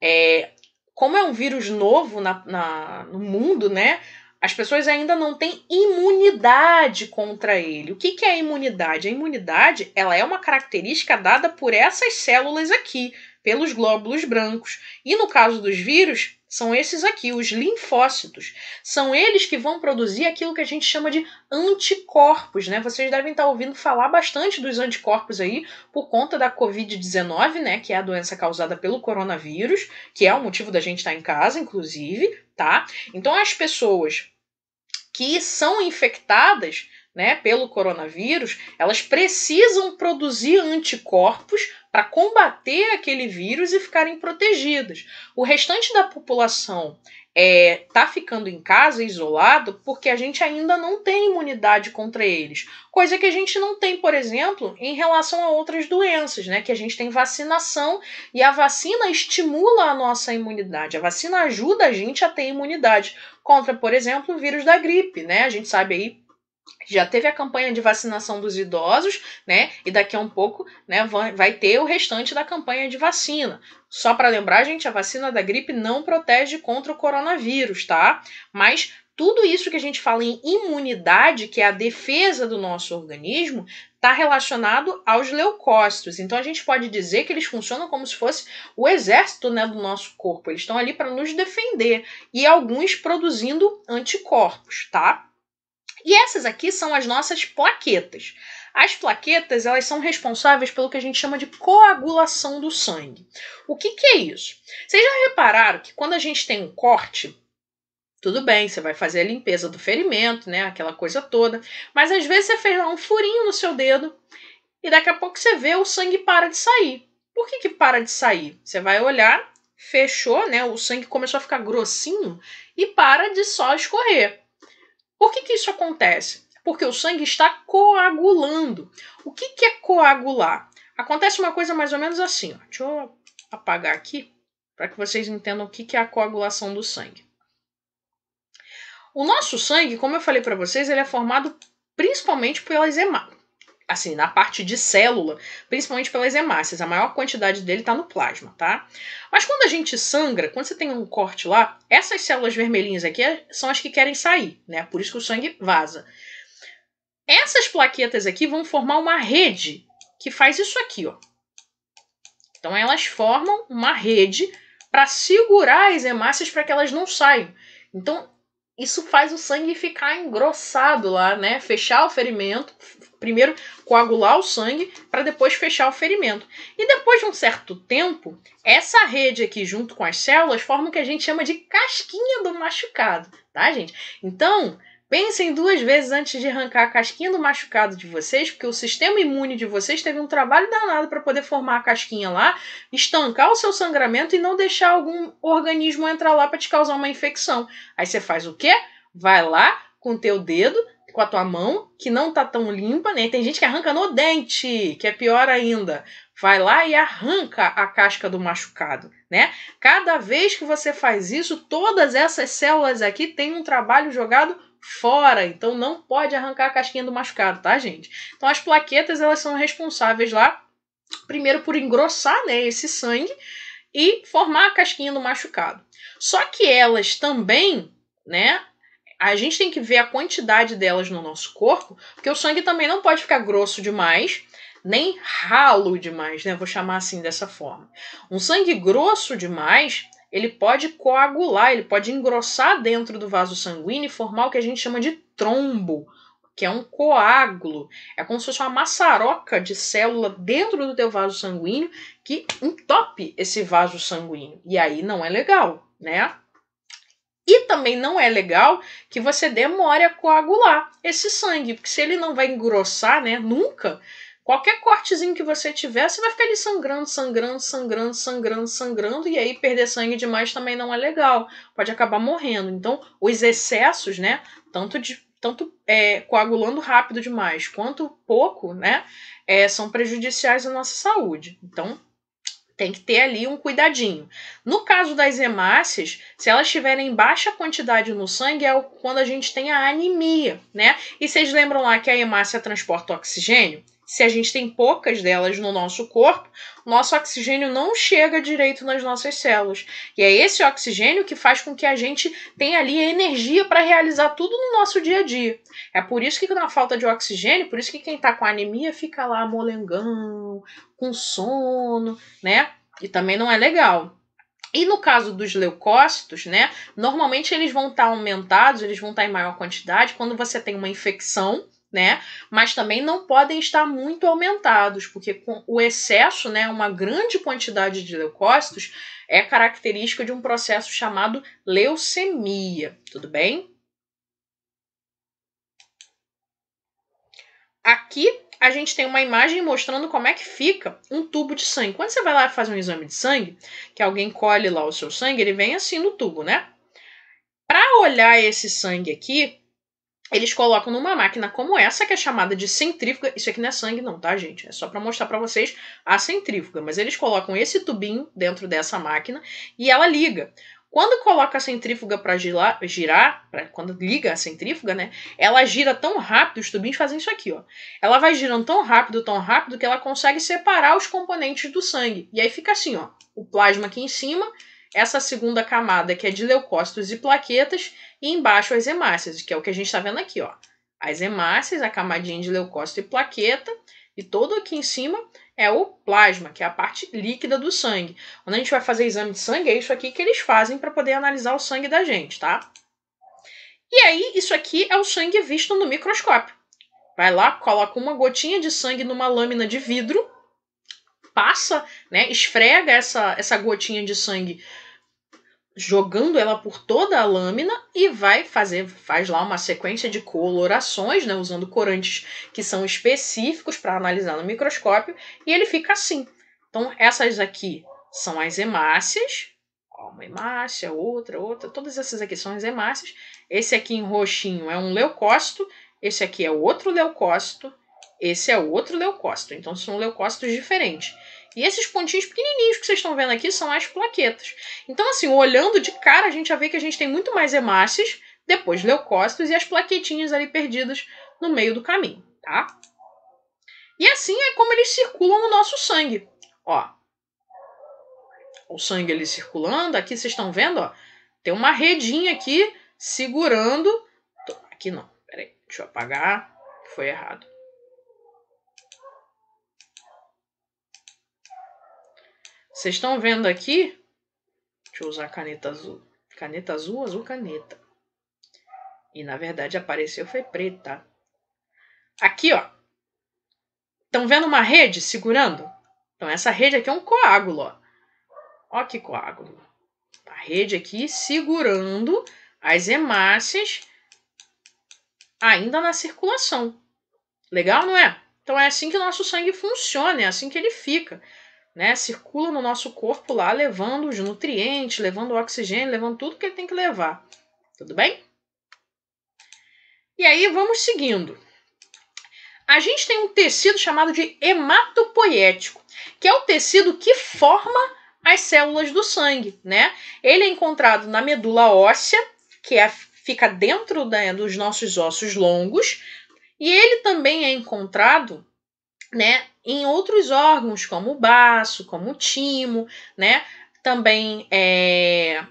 é, como é um vírus novo na, na no mundo, né? As pessoas ainda não têm imunidade contra ele. O que, que é a imunidade? A imunidade ela é uma característica dada por essas células aqui, pelos glóbulos brancos. E no caso dos vírus, são esses aqui, os linfócitos. São eles que vão produzir aquilo que a gente chama de anticorpos, né? Vocês devem estar ouvindo falar bastante dos anticorpos aí por conta da COVID-19, né, que é a doença causada pelo coronavírus, que é o motivo da gente estar em casa, inclusive, tá? Então as pessoas que são infectadas né, pelo coronavírus, elas precisam produzir anticorpos para combater aquele vírus e ficarem protegidas. O restante da população é, tá ficando em casa, isolado, porque a gente ainda não tem imunidade contra eles. Coisa que a gente não tem, por exemplo, em relação a outras doenças, né? Que a gente tem vacinação e a vacina estimula a nossa imunidade. A vacina ajuda a gente a ter imunidade contra, por exemplo, o vírus da gripe, né? A gente sabe aí já teve a campanha de vacinação dos idosos, né? E daqui a um pouco, né, vai ter o restante da campanha de vacina. Só para lembrar, gente, a vacina da gripe não protege contra o coronavírus, tá? Mas tudo isso que a gente fala em imunidade, que é a defesa do nosso organismo, está relacionado aos leucócitos. Então a gente pode dizer que eles funcionam como se fosse o exército né, do nosso corpo. Eles estão ali para nos defender e alguns produzindo anticorpos, tá? E essas aqui são as nossas plaquetas. As plaquetas, elas são responsáveis pelo que a gente chama de coagulação do sangue. O que, que é isso? Vocês já repararam que quando a gente tem um corte, tudo bem, você vai fazer a limpeza do ferimento, né? Aquela coisa toda. Mas às vezes você fez lá um furinho no seu dedo e daqui a pouco você vê o sangue para de sair. Por que, que para de sair? Você vai olhar, fechou, né? O sangue começou a ficar grossinho e para de só escorrer. Por que, que isso acontece? porque o sangue está coagulando. O que, que é coagular? Acontece uma coisa mais ou menos assim. Ó. Deixa eu apagar aqui para que vocês entendam o que, que é a coagulação do sangue. O nosso sangue, como eu falei para vocês, ele é formado principalmente pelas hemácias. Assim, na parte de célula, principalmente pelas hemácias. A maior quantidade dele está no plasma, tá? Mas quando a gente sangra, quando você tem um corte lá, essas células vermelhinhas aqui eh, são as que querem sair, né? Por isso que o sangue vaza. Essas plaquetas aqui vão formar uma rede que faz isso aqui, ó. Então elas formam uma rede para segurar as hemácias para que elas não saiam. Então isso faz o sangue ficar engrossado lá, né? Fechar o ferimento, primeiro coagular o sangue para depois fechar o ferimento. E depois de um certo tempo, essa rede aqui junto com as células forma o que a gente chama de casquinha do machucado, tá, gente? Então, Pensem duas vezes antes de arrancar a casquinha do machucado de vocês, porque o sistema imune de vocês teve um trabalho danado para poder formar a casquinha lá, estancar o seu sangramento e não deixar algum organismo entrar lá para te causar uma infecção. Aí você faz o quê? Vai lá com o teu dedo, com a tua mão, que não tá tão limpa, né? Tem gente que arranca no dente, que é pior ainda. Vai lá e arranca a casca do machucado, né? Cada vez que você faz isso, todas essas células aqui têm um trabalho jogado fora, então não pode arrancar a casquinha do machucado, tá, gente? Então as plaquetas, elas são responsáveis lá, primeiro por engrossar, né, esse sangue e formar a casquinha do machucado. Só que elas também, né, a gente tem que ver a quantidade delas no nosso corpo, porque o sangue também não pode ficar grosso demais, nem ralo demais, né? Vou chamar assim dessa forma. Um sangue grosso demais ele pode coagular, ele pode engrossar dentro do vaso sanguíneo e formar o que a gente chama de trombo, que é um coágulo. É como se fosse uma maçaroca de célula dentro do teu vaso sanguíneo que entope esse vaso sanguíneo. E aí não é legal, né? E também não é legal que você demore a coagular esse sangue, porque se ele não vai engrossar, né, nunca, Qualquer cortezinho que você tiver, você vai ficar ali sangrando, sangrando, sangrando, sangrando, sangrando, e aí perder sangue demais também não é legal, pode acabar morrendo. Então, os excessos, né, tanto de tanto é, coagulando rápido demais quanto pouco, né, é, são prejudiciais à nossa saúde. Então, tem que ter ali um cuidadinho. No caso das hemácias, se elas tiverem baixa quantidade no sangue, é quando a gente tem a anemia, né? E vocês lembram lá que a hemácia transporta oxigênio? se a gente tem poucas delas no nosso corpo, nosso oxigênio não chega direito nas nossas células. E é esse oxigênio que faz com que a gente tenha ali a energia para realizar tudo no nosso dia a dia. É por isso que na falta de oxigênio, por isso que quem está com anemia fica lá molengão, com sono, né? E também não é legal. E no caso dos leucócitos, né? Normalmente eles vão estar tá aumentados, eles vão estar tá em maior quantidade quando você tem uma infecção né? Mas também não podem estar muito aumentados, porque com o excesso, né, uma grande quantidade de leucócitos é característica de um processo chamado leucemia, tudo bem? Aqui a gente tem uma imagem mostrando como é que fica um tubo de sangue. Quando você vai lá fazer um exame de sangue, que alguém colhe lá o seu sangue, ele vem assim no tubo, né? Para olhar esse sangue aqui, eles colocam numa máquina como essa, que é chamada de centrífuga. Isso aqui não é sangue, não, tá, gente? É só para mostrar para vocês a centrífuga. Mas eles colocam esse tubinho dentro dessa máquina e ela liga. Quando coloca a centrífuga para girar, pra, quando liga a centrífuga, né? Ela gira tão rápido, os tubinhos fazem isso aqui, ó. Ela vai girando tão rápido, tão rápido, que ela consegue separar os componentes do sangue. E aí fica assim, ó. O plasma aqui em cima, essa segunda camada que é de leucócitos e plaquetas, e embaixo as hemácias, que é o que a gente está vendo aqui, ó. As hemácias, a camadinha de leucócito e plaqueta, e todo aqui em cima é o plasma, que é a parte líquida do sangue. Quando a gente vai fazer exame de sangue, é isso aqui que eles fazem para poder analisar o sangue da gente, tá? E aí, isso aqui é o sangue visto no microscópio. Vai lá, coloca uma gotinha de sangue numa lâmina de vidro, passa, né, esfrega essa, essa gotinha de sangue jogando ela por toda a lâmina e vai fazer faz lá uma sequência de colorações, né, usando corantes que são específicos para analisar no microscópio, e ele fica assim. Então essas aqui são as hemácias, uma hemácia, outra, outra, todas essas aqui são as hemácias. Esse aqui em roxinho é um leucócito, esse aqui é outro leucócito, esse é outro leucócito. Então são leucócitos diferentes. E esses pontinhos pequenininhos que vocês estão vendo aqui são as plaquetas. Então, assim, olhando de cara, a gente já vê que a gente tem muito mais hemácias, depois leucócitos e as plaquetinhas ali perdidas no meio do caminho, tá? E assim é como eles circulam no nosso sangue. Ó, o sangue ali circulando, aqui vocês estão vendo, ó, tem uma redinha aqui segurando... Aqui não, peraí, deixa eu apagar, foi errado. Vocês estão vendo aqui? Deixa eu usar a caneta azul. Caneta azul, azul caneta. E na verdade apareceu foi preta. Aqui, ó. Estão vendo uma rede segurando? Então essa rede aqui é um coágulo, ó. Ó que coágulo. A rede aqui segurando as hemácias ainda na circulação. Legal, não é? Então é assim que o nosso sangue funciona, é assim que ele fica né? Circula no nosso corpo lá, levando os nutrientes, levando o oxigênio, levando tudo que ele tem que levar. Tudo bem? E aí vamos seguindo. A gente tem um tecido chamado de hematopoético, que é o tecido que forma as células do sangue, né? Ele é encontrado na medula óssea, que é, fica dentro da dos nossos ossos longos, e ele também é encontrado, né, em outros órgãos, como o baço, como o timo, né? Também é,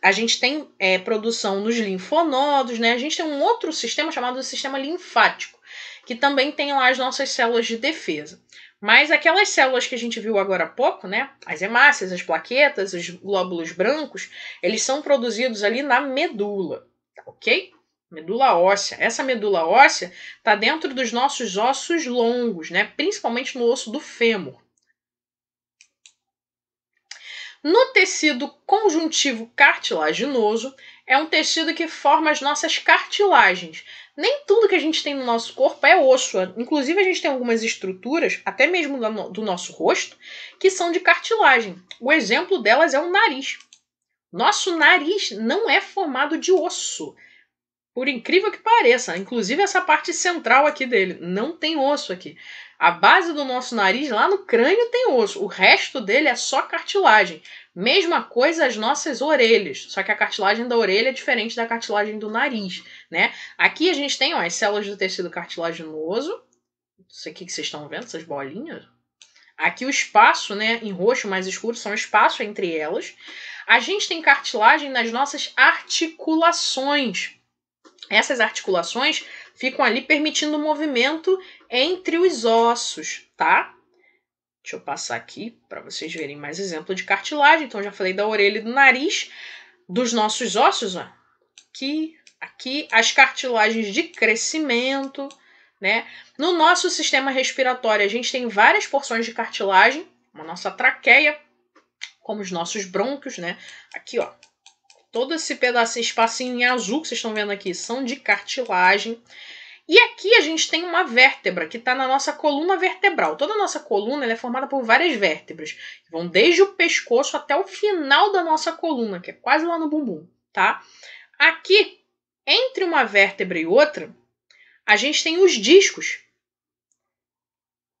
a gente tem é, produção nos linfonodos, né? A gente tem um outro sistema chamado sistema linfático, que também tem lá as nossas células de defesa. Mas aquelas células que a gente viu agora há pouco, né? As hemácias, as plaquetas, os glóbulos brancos, eles são produzidos ali na medula, tá ok? Medula óssea. Essa medula óssea está dentro dos nossos ossos longos, né? principalmente no osso do fêmur. No tecido conjuntivo cartilaginoso, é um tecido que forma as nossas cartilagens. Nem tudo que a gente tem no nosso corpo é osso. Inclusive, a gente tem algumas estruturas, até mesmo do nosso rosto, que são de cartilagem. O exemplo delas é o nariz. Nosso nariz não é formado de osso por incrível que pareça, inclusive essa parte central aqui dele, não tem osso aqui. A base do nosso nariz, lá no crânio, tem osso. O resto dele é só cartilagem. Mesma coisa as nossas orelhas, só que a cartilagem da orelha é diferente da cartilagem do nariz, né? Aqui a gente tem ó, as células do tecido cartilaginoso. Não sei o que vocês estão vendo, essas bolinhas. Aqui o espaço, né, em roxo mais escuro, são espaço entre elas. A gente tem cartilagem nas nossas articulações. Essas articulações ficam ali permitindo o movimento entre os ossos, tá? Deixa eu passar aqui para vocês verem mais exemplo de cartilagem. Então, já falei da orelha e do nariz, dos nossos ossos, ó. Aqui, aqui, as cartilagens de crescimento, né? No nosso sistema respiratório, a gente tem várias porções de cartilagem, a nossa traqueia, como os nossos brônquios, né? Aqui, ó, Todo esse pedacinho, espacinho em azul que vocês estão vendo aqui são de cartilagem. E aqui a gente tem uma vértebra que está na nossa coluna vertebral. Toda a nossa coluna é formada por várias vértebras, que vão desde o pescoço até o final da nossa coluna, que é quase lá no bumbum, tá? Aqui, entre uma vértebra e outra, a gente tem os discos,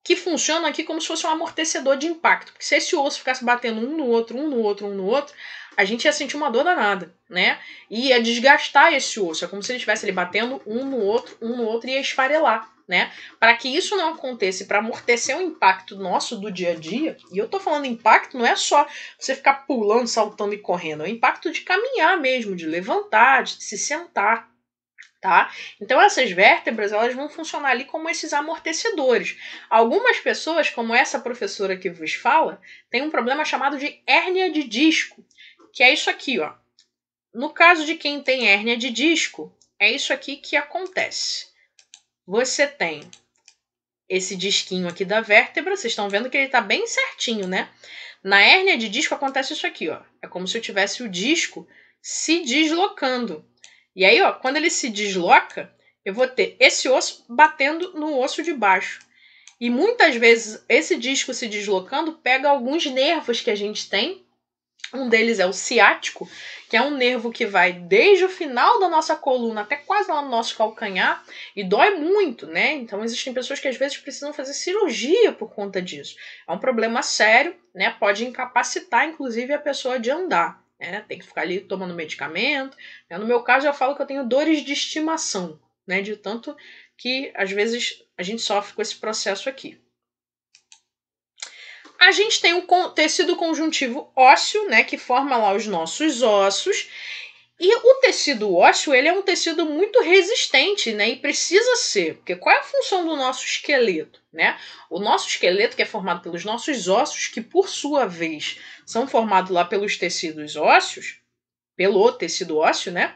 que funcionam aqui como se fosse um amortecedor de impacto. Porque se esse osso ficasse batendo um no outro, um no outro, um no outro, a gente ia sentir uma dor danada, né? E ia desgastar esse osso. É como se ele estivesse ali batendo um no outro, um no outro e ia esfarelar. Né? Para que isso não aconteça, para amortecer o impacto nosso do dia a dia, e eu tô falando impacto não é só você ficar pulando, saltando e correndo, é o impacto de caminhar mesmo, de levantar, de se sentar, tá? Então essas vértebras, elas vão funcionar ali como esses amortecedores. Algumas pessoas, como essa professora que vos fala, tem um problema chamado de hérnia de disco, que é isso aqui, ó. No caso de quem tem hérnia de disco, é isso aqui que acontece. Você tem esse disquinho aqui da vértebra, vocês estão vendo que ele está bem certinho, né? Na hérnia de disco acontece isso aqui, ó. É como se eu tivesse o disco se deslocando. E aí, ó, quando ele se desloca, eu vou ter esse osso batendo no osso de baixo. E muitas vezes esse disco se deslocando pega alguns nervos que a gente tem um deles é o ciático, que é um nervo que vai desde o final da nossa coluna até quase lá no nosso calcanhar e dói muito, né? Então existem pessoas que às vezes precisam fazer cirurgia por conta disso. É um problema sério, né? Pode incapacitar inclusive a pessoa de andar. Né? Tem que ficar ali tomando medicamento. Né? No meu caso, eu falo que eu tenho dores de estimação, né? De tanto que às vezes a gente sofre com esse processo aqui. A gente tem o tecido conjuntivo ósseo, né, que forma lá os nossos ossos. E o tecido ósseo, ele é um tecido muito resistente, né? E precisa ser, porque qual é a função do nosso esqueleto, né? O nosso esqueleto, que é formado pelos nossos ossos, que por sua vez são formados lá pelos tecidos ósseos, pelo tecido ósseo, né?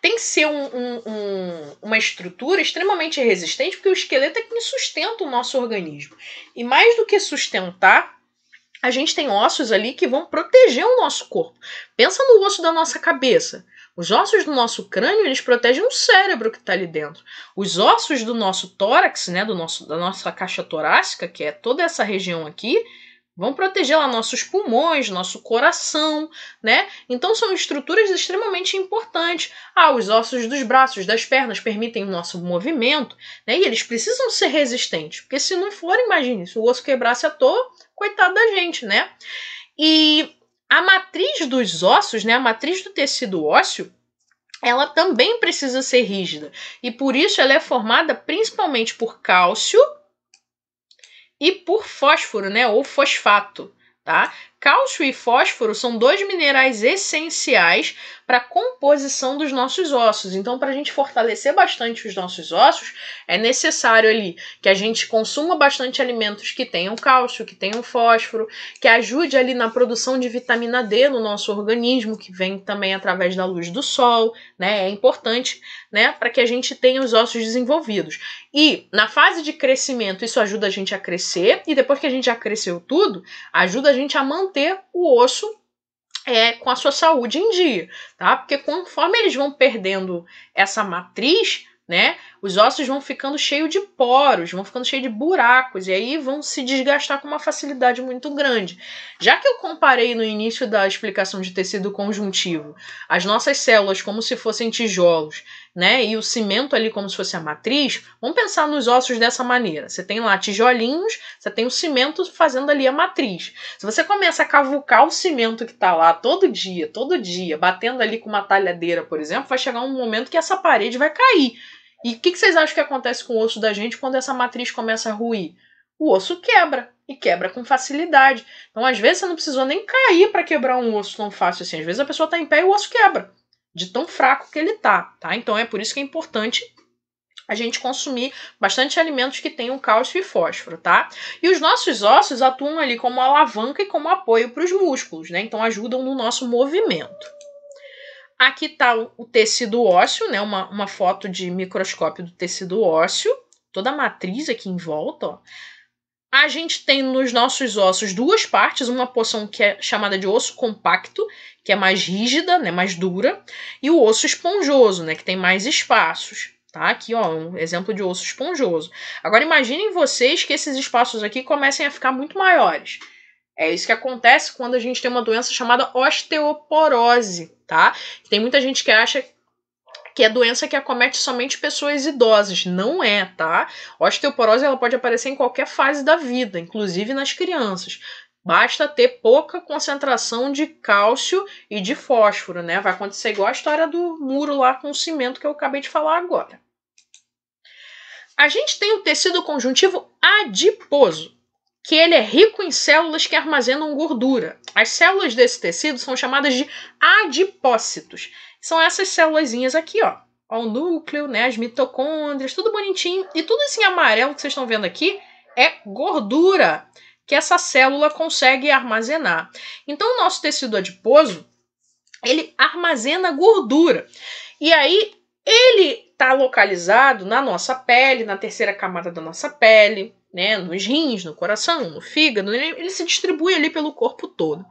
Tem que ser um, um, um, uma estrutura extremamente resistente, porque o esqueleto é que sustenta o nosso organismo. E mais do que sustentar, a gente tem ossos ali que vão proteger o nosso corpo. Pensa no osso da nossa cabeça. Os ossos do nosso crânio, eles protegem o cérebro que está ali dentro. Os ossos do nosso tórax, né, do nosso, da nossa caixa torácica, que é toda essa região aqui, Vão proteger lá nossos pulmões, nosso coração, né? Então são estruturas extremamente importantes. Ah, os ossos dos braços, das pernas permitem o nosso movimento, né? E eles precisam ser resistentes, porque se não for, imagine, se o osso quebrasse à toa, coitado da gente, né? E a matriz dos ossos, né? A matriz do tecido ósseo, ela também precisa ser rígida. E por isso ela é formada principalmente por cálcio, e por fósforo, né, ou fosfato, tá? Cálcio e fósforo são dois minerais essenciais para a composição dos nossos ossos. Então, para a gente fortalecer bastante os nossos ossos, é necessário ali que a gente consuma bastante alimentos que tenham cálcio, que tenham fósforo, que ajude ali na produção de vitamina D no nosso organismo, que vem também através da luz do sol, né? É importante, né, para que a gente tenha os ossos desenvolvidos. E na fase de crescimento, isso ajuda a gente a crescer e depois que a gente já cresceu tudo, ajuda a gente a manter manter o osso é, com a sua saúde em dia, tá? Porque conforme eles vão perdendo essa matriz, né? Os ossos vão ficando cheios de poros, vão ficando cheios de buracos, e aí vão se desgastar com uma facilidade muito grande. Já que eu comparei no início da explicação de tecido conjuntivo as nossas células como se fossem tijolos né? E o cimento ali como se fosse a matriz. Vamos pensar nos ossos dessa maneira. Você tem lá tijolinhos, você tem o cimento fazendo ali a matriz. Se você começa a cavucar o cimento que está lá todo dia, todo dia, batendo ali com uma talhadeira, por exemplo, vai chegar um momento que essa parede vai cair. E o que, que vocês acham que acontece com o osso da gente quando essa matriz começa a ruir? O osso quebra e quebra com facilidade. Então, às vezes, você não precisou nem cair para quebrar um osso tão fácil assim. Às vezes, a pessoa está em pé e o osso quebra de tão fraco que ele tá, tá? Então é por isso que é importante a gente consumir bastante alimentos que tenham cálcio e fósforo, tá? E os nossos ossos atuam ali como alavanca e como apoio para os músculos, né? Então ajudam no nosso movimento. Aqui tá o tecido ósseo, né? Uma, uma foto de microscópio do tecido ósseo, toda a matriz aqui em volta, ó. A gente tem nos nossos ossos duas partes, uma porção que é chamada de osso compacto, que é mais rígida, né, mais dura, e o osso esponjoso, né, que tem mais espaços. Tá? Aqui, ó, um exemplo de osso esponjoso. Agora, imaginem vocês que esses espaços aqui comecem a ficar muito maiores. É isso que acontece quando a gente tem uma doença chamada osteoporose, tá? Tem muita gente que acha que é doença que acomete somente pessoas idosas. Não é, tá? Osteoporose ela pode aparecer em qualquer fase da vida, inclusive nas crianças. Basta ter pouca concentração de cálcio e de fósforo, né? Vai acontecer igual a história do muro lá com o cimento que eu acabei de falar agora. A gente tem o tecido conjuntivo adiposo, que ele é rico em células que armazenam gordura. As células desse tecido são chamadas de adipócitos. São essas célulazinhas aqui, ó. ó. O núcleo, né, as mitocôndrias, tudo bonitinho. E tudo esse amarelo que vocês estão vendo aqui é gordura que essa célula consegue armazenar. Então, o nosso tecido adiposo, ele armazena gordura. E aí, ele está localizado na nossa pele, na terceira camada da nossa pele, né, nos rins, no coração, no fígado, ele, ele se distribui ali pelo corpo todo.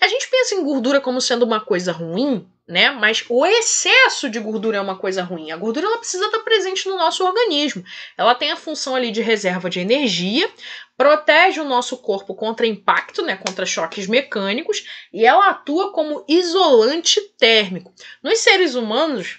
A gente pensa em gordura como sendo uma coisa ruim, né? Mas o excesso de gordura é uma coisa ruim. A gordura ela precisa estar presente no nosso organismo. Ela tem a função ali de reserva de energia, protege o nosso corpo contra impacto, né, contra choques mecânicos, e ela atua como isolante térmico. Nos seres humanos,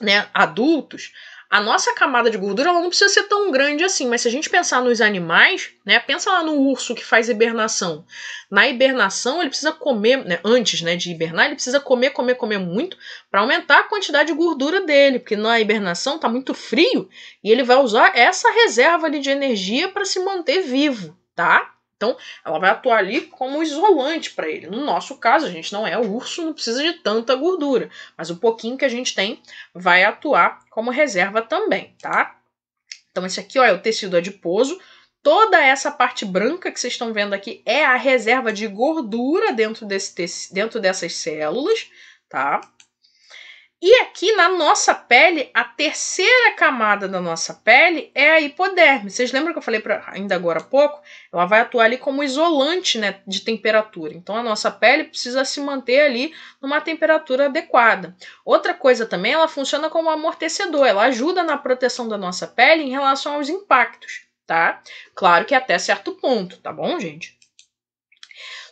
né, adultos, a nossa camada de gordura ela não precisa ser tão grande assim, mas se a gente pensar nos animais, né? Pensa lá no urso que faz hibernação. Na hibernação, ele precisa comer, né, antes né, de hibernar, ele precisa comer, comer, comer muito para aumentar a quantidade de gordura dele, porque na hibernação tá muito frio e ele vai usar essa reserva ali de energia para se manter vivo, tá? Então, ela vai atuar ali como isolante para ele. No nosso caso, a gente não é o urso, não precisa de tanta gordura, mas o pouquinho que a gente tem vai atuar como reserva também, tá? Então, esse aqui ó, é o tecido adiposo. Toda essa parte branca que vocês estão vendo aqui é a reserva de gordura dentro, desse, dentro dessas células, tá? E aqui na nossa pele, a terceira camada da nossa pele é a hipoderme. Vocês lembram que eu falei pra, ainda agora há pouco? Ela vai atuar ali como isolante né, de temperatura. Então a nossa pele precisa se manter ali numa temperatura adequada. Outra coisa também, ela funciona como amortecedor. Ela ajuda na proteção da nossa pele em relação aos impactos, tá? Claro que até certo ponto, tá bom, gente?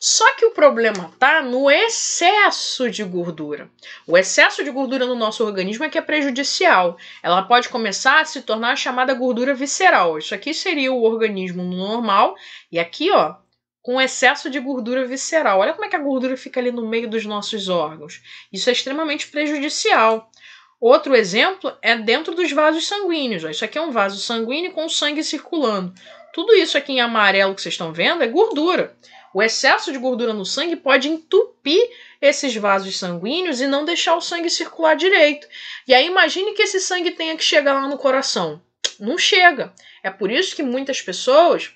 Só que o problema tá no excesso de gordura. O excesso de gordura no nosso organismo é que é prejudicial. Ela pode começar a se tornar a chamada gordura visceral. Isso aqui seria o organismo normal e aqui, ó, com excesso de gordura visceral. Olha como é que a gordura fica ali no meio dos nossos órgãos. Isso é extremamente prejudicial. Outro exemplo é dentro dos vasos sanguíneos. Ó. Isso aqui é um vaso sanguíneo com sangue circulando. Tudo isso aqui em amarelo que vocês estão vendo é gordura. O excesso de gordura no sangue pode entupir esses vasos sanguíneos e não deixar o sangue circular direito. E aí imagine que esse sangue tenha que chegar lá no coração. Não chega. É por isso que muitas pessoas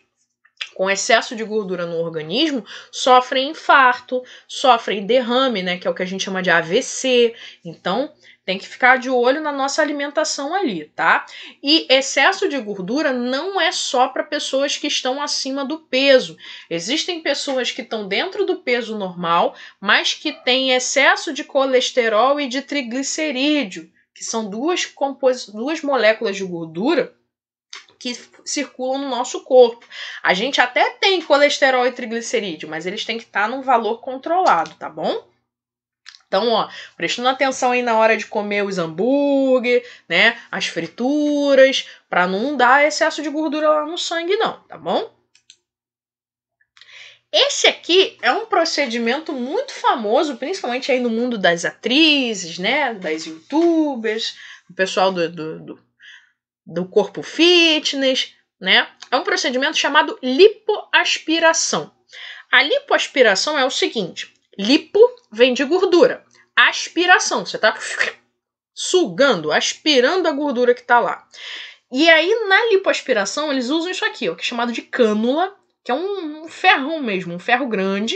com excesso de gordura no organismo sofrem infarto, sofrem derrame, né, que é o que a gente chama de AVC. Então, tem que ficar de olho na nossa alimentação ali, tá? E excesso de gordura não é só para pessoas que estão acima do peso. Existem pessoas que estão dentro do peso normal, mas que têm excesso de colesterol e de triglicerídeo, que são duas, compos... duas moléculas de gordura que circulam no nosso corpo. A gente até tem colesterol e triglicerídeo, mas eles têm que estar tá num valor controlado, tá bom? Então, ó, prestando atenção aí na hora de comer os hambúrguer, né, as frituras, para não dar excesso de gordura lá no sangue não, tá bom? Esse aqui é um procedimento muito famoso, principalmente aí no mundo das atrizes, né, das youtubers, o pessoal do, do, do, do corpo fitness, né? É um procedimento chamado lipoaspiração. A lipoaspiração é o seguinte: Lipo vem de gordura. Aspiração, você está sugando, aspirando a gordura que está lá. E aí, na lipoaspiração, eles usam isso aqui, o que é chamado de cânula, que é um, um ferrão mesmo, um ferro grande,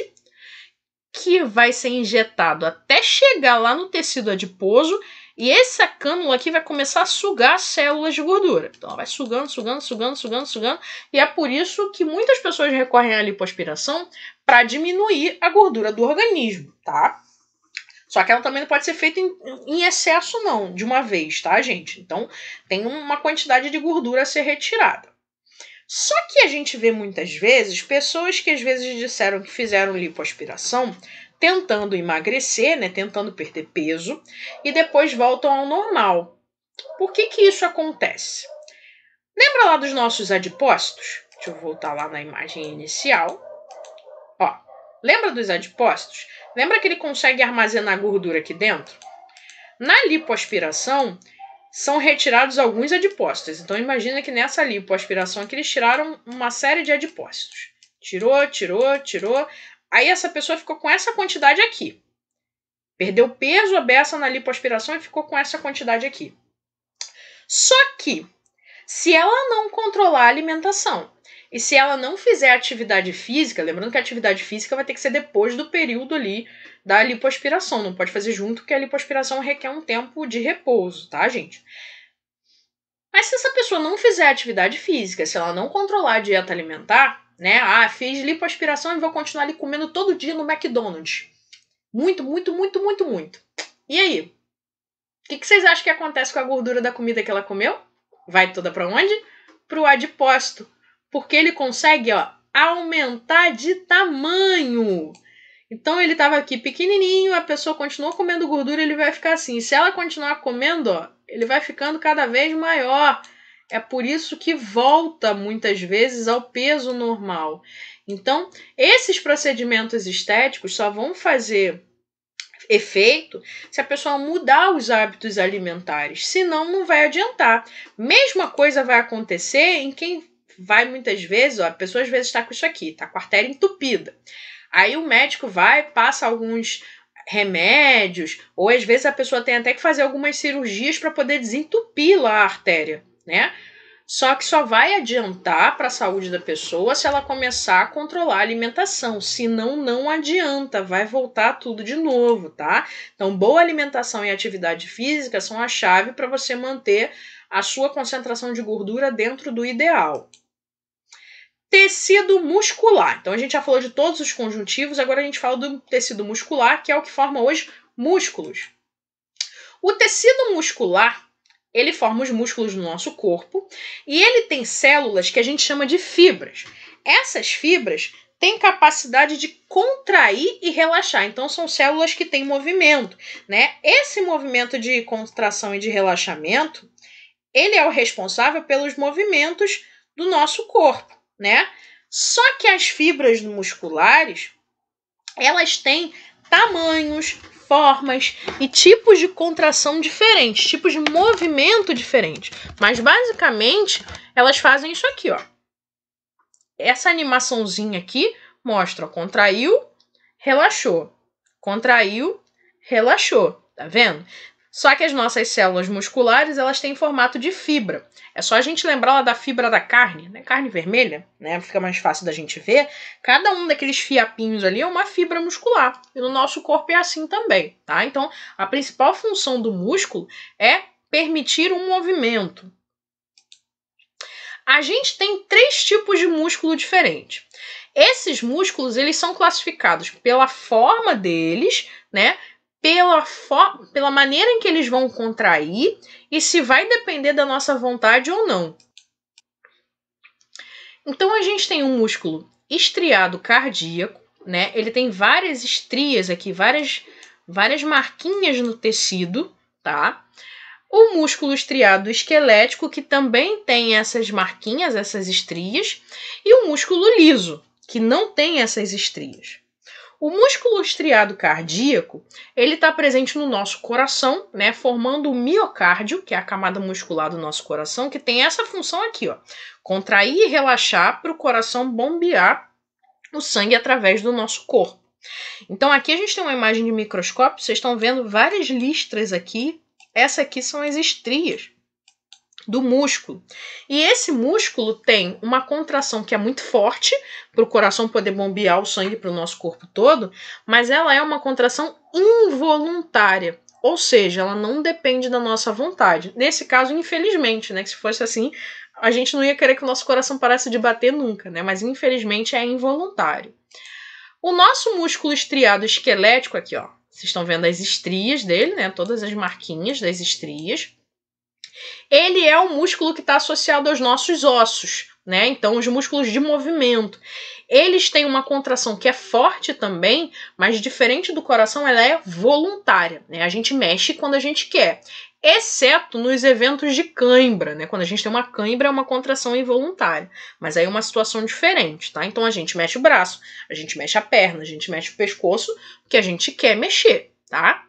que vai ser injetado até chegar lá no tecido adiposo. E essa cânula aqui vai começar a sugar células de gordura. Então ela vai sugando, sugando, sugando, sugando, sugando. E é por isso que muitas pessoas recorrem à lipoaspiração para diminuir a gordura do organismo, tá? Só que ela também não pode ser feita em, em, excesso, não, de uma vez, tá, gente? Então, tem uma quantidade de gordura a ser retirada. Só que a gente vê muitas vezes pessoas que às vezes disseram que fizeram lipoaspiração tentando emagrecer, né, tentando perder peso, e depois voltam ao normal. Por que que isso acontece? Lembra lá dos nossos adipócitos? Deixa eu voltar lá na imagem inicial. Lembra dos adipócitos? Lembra que ele consegue armazenar gordura aqui dentro? Na lipoaspiração, são retirados alguns adipócitos. Então, imagina que nessa lipoaspiração aqui eles tiraram uma série de adipócitos. Tirou, tirou, tirou. Aí essa pessoa ficou com essa quantidade aqui. Perdeu peso a beça na lipoaspiração e ficou com essa quantidade aqui. Só que, se ela não controlar a alimentação, e se ela não fizer atividade física, lembrando que a atividade física vai ter que ser depois do período ali da lipoaspiração, não pode fazer junto, porque a lipoaspiração requer um tempo de repouso, tá, gente? Mas se essa pessoa não fizer atividade física, se ela não controlar a dieta alimentar, né? Ah, fiz lipoaspiração e vou continuar ali comendo todo dia no McDonald's. Muito, muito, muito, muito, muito. E aí? O que, que vocês acham que acontece com a gordura da comida que ela comeu? Vai toda para onde? Para o adipócito, porque ele consegue ó, aumentar de tamanho. Então ele estava aqui pequenininho, a pessoa continuou comendo gordura, ele vai ficar assim. Se ela continuar comendo, ó, ele vai ficando cada vez maior. É por isso que volta muitas vezes ao peso normal. Então, esses procedimentos estéticos só vão fazer efeito se a pessoa mudar os hábitos alimentares, senão não vai adiantar. Mesma coisa vai acontecer em quem vai muitas vezes, ó, a pessoa às vezes está com isso aqui, tá com a artéria entupida. Aí o médico vai, passa alguns remédios, ou às vezes a pessoa tem até que fazer algumas cirurgias para poder desentupir lá a artéria, né? Só que só vai adiantar para a saúde da pessoa se ela começar a controlar a alimentação. se não não adianta, vai voltar tudo de novo, tá? Então, boa alimentação e atividade física são a chave para você manter a sua concentração de gordura dentro do ideal. Tecido muscular. Então a gente já falou de todos os conjuntivos, agora a gente fala do tecido muscular, que é o que forma hoje músculos. O tecido muscular, ele forma os músculos do nosso corpo e ele tem células que a gente chama de fibras. Essas fibras têm capacidade de contrair e relaxar. Então são células que têm movimento, né? Esse movimento de contração e de relaxamento, ele é o responsável pelos movimentos do nosso corpo né? Só que as fibras musculares, elas têm tamanhos, formas e tipos de contração diferentes, tipos de movimento diferentes. Mas basicamente, elas fazem isso aqui, ó. Essa animaçãozinha aqui mostra, ó, contraiu, relaxou, contraiu, relaxou, tá vendo? Só que as nossas células musculares, elas têm formato de fibra. É só a gente lembrar lá da fibra da carne, né? Carne vermelha, né? Fica mais fácil da gente ver. Cada um daqueles fiapinhos ali é uma fibra muscular. E no nosso corpo é assim também, tá? Então, a principal função do músculo é permitir um movimento. A gente tem três tipos de músculo diferentes. Esses músculos, eles são classificados pela forma deles, né? pela, pela maneira em que eles vão contrair e se vai depender da nossa vontade ou não. Então a gente tem um músculo estriado cardíaco, né? Ele tem várias estrias aqui, várias várias marquinhas no tecido, tá? O músculo estriado esquelético que também tem essas marquinhas, essas estrias, e o músculo liso, que não tem essas estrias. O músculo estriado cardíaco, ele está presente no nosso coração, né, formando o miocárdio, que é a camada muscular do nosso coração, que tem essa função aqui, ó, contrair e relaxar para o coração bombear o sangue através do nosso corpo. Então aqui a gente tem uma imagem de microscópio, vocês estão vendo várias listras aqui. Essa aqui são as estrias do músculo. E esse músculo tem uma contração que é muito forte para o coração poder bombear o sangue para o nosso corpo todo, mas ela é uma contração involuntária, ou seja, ela não depende da nossa vontade. Nesse caso, infelizmente, né, que se fosse assim, a gente não ia querer que o nosso coração parasse de bater nunca, né? Mas infelizmente é involuntário. O nosso músculo estriado esquelético aqui, ó, vocês estão vendo as estrias dele, né? Todas as marquinhas das estrias. Ele é um músculo que está associado aos nossos ossos, né? Então, os músculos de movimento. Eles têm uma contração que é forte também, mas diferente do coração, ela é voluntária, né? A gente mexe quando a gente quer exceto nos eventos de cãibra, né? Quando a gente tem uma cãibra, é uma contração involuntária. Mas aí é uma situação diferente, tá? Então a gente mexe o braço, a gente mexe a perna, a gente mexe o pescoço, porque a gente quer mexer, tá?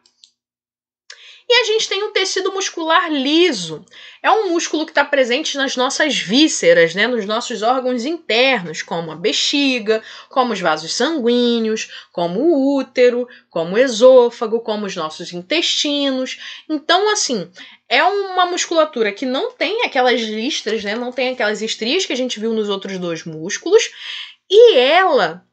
E a gente tem o tecido muscular liso. É um músculo que está presente nas nossas vísceras, né, nos nossos órgãos internos, como a bexiga, como os vasos sanguíneos, como o útero, como o esôfago, como os nossos intestinos. Então, assim, é uma musculatura que não tem aquelas listras, né, não tem aquelas estrias que a gente viu nos outros dois músculos, e ela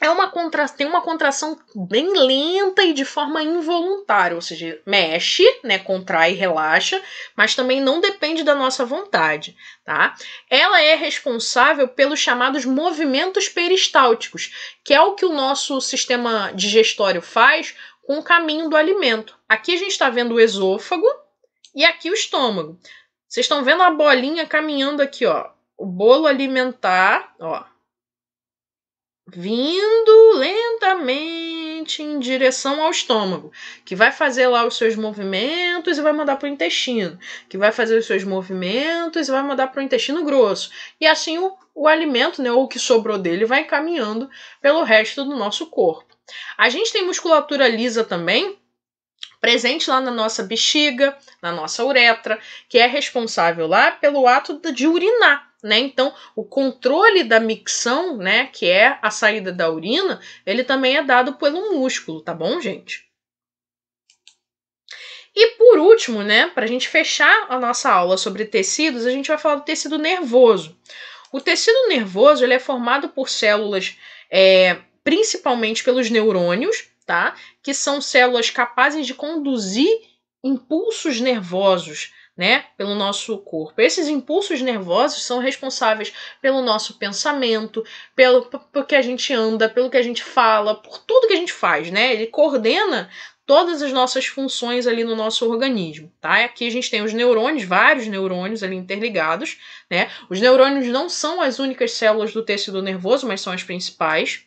é uma contra... tem uma contração bem lenta e de forma involuntária, ou seja, mexe, né, contrai, relaxa, mas também não depende da nossa vontade, tá? Ela é responsável pelos chamados movimentos peristálticos, que é o que o nosso sistema digestório faz com o caminho do alimento. Aqui a gente está vendo o esôfago e aqui o estômago. Vocês estão vendo a bolinha caminhando aqui, ó, o bolo alimentar, ó, vindo lentamente em direção ao estômago, que vai fazer lá os seus movimentos e vai mandar para o intestino, que vai fazer os seus movimentos e vai mandar para o intestino grosso. E assim o, o alimento, né, ou o que sobrou dele, vai caminhando pelo resto do nosso corpo. A gente tem musculatura lisa também, presente lá na nossa bexiga, na nossa uretra, que é responsável lá pelo ato de urinar né? Então, o controle da micção, né, que é a saída da urina, ele também é dado pelo músculo, tá bom, gente? E por último, né, para a gente fechar a nossa aula sobre tecidos, a gente vai falar do tecido nervoso. O tecido nervoso ele é formado por células, é, principalmente pelos neurônios, tá? Que são células capazes de conduzir impulsos nervosos né, pelo nosso corpo. Esses impulsos nervosos são responsáveis pelo nosso pensamento, pelo, pelo que a gente anda, pelo que a gente fala, por tudo que a gente faz, né? Ele coordena todas as nossas funções ali no nosso organismo, tá? Aqui a gente tem os neurônios, vários neurônios ali interligados, né? Os neurônios não são as únicas células do tecido nervoso, mas são as principais.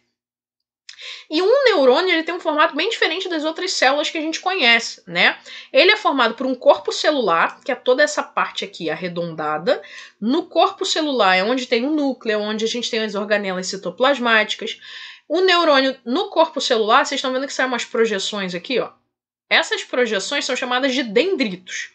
E um neurônio ele tem um formato bem diferente das outras células que a gente conhece, né? Ele é formado por um corpo celular, que é toda essa parte aqui arredondada. No corpo celular é onde tem o núcleo, é onde a gente tem as organelas citoplasmáticas. O neurônio no corpo celular, vocês estão vendo que saem umas projeções aqui, ó. Essas projeções são chamadas de dendritos.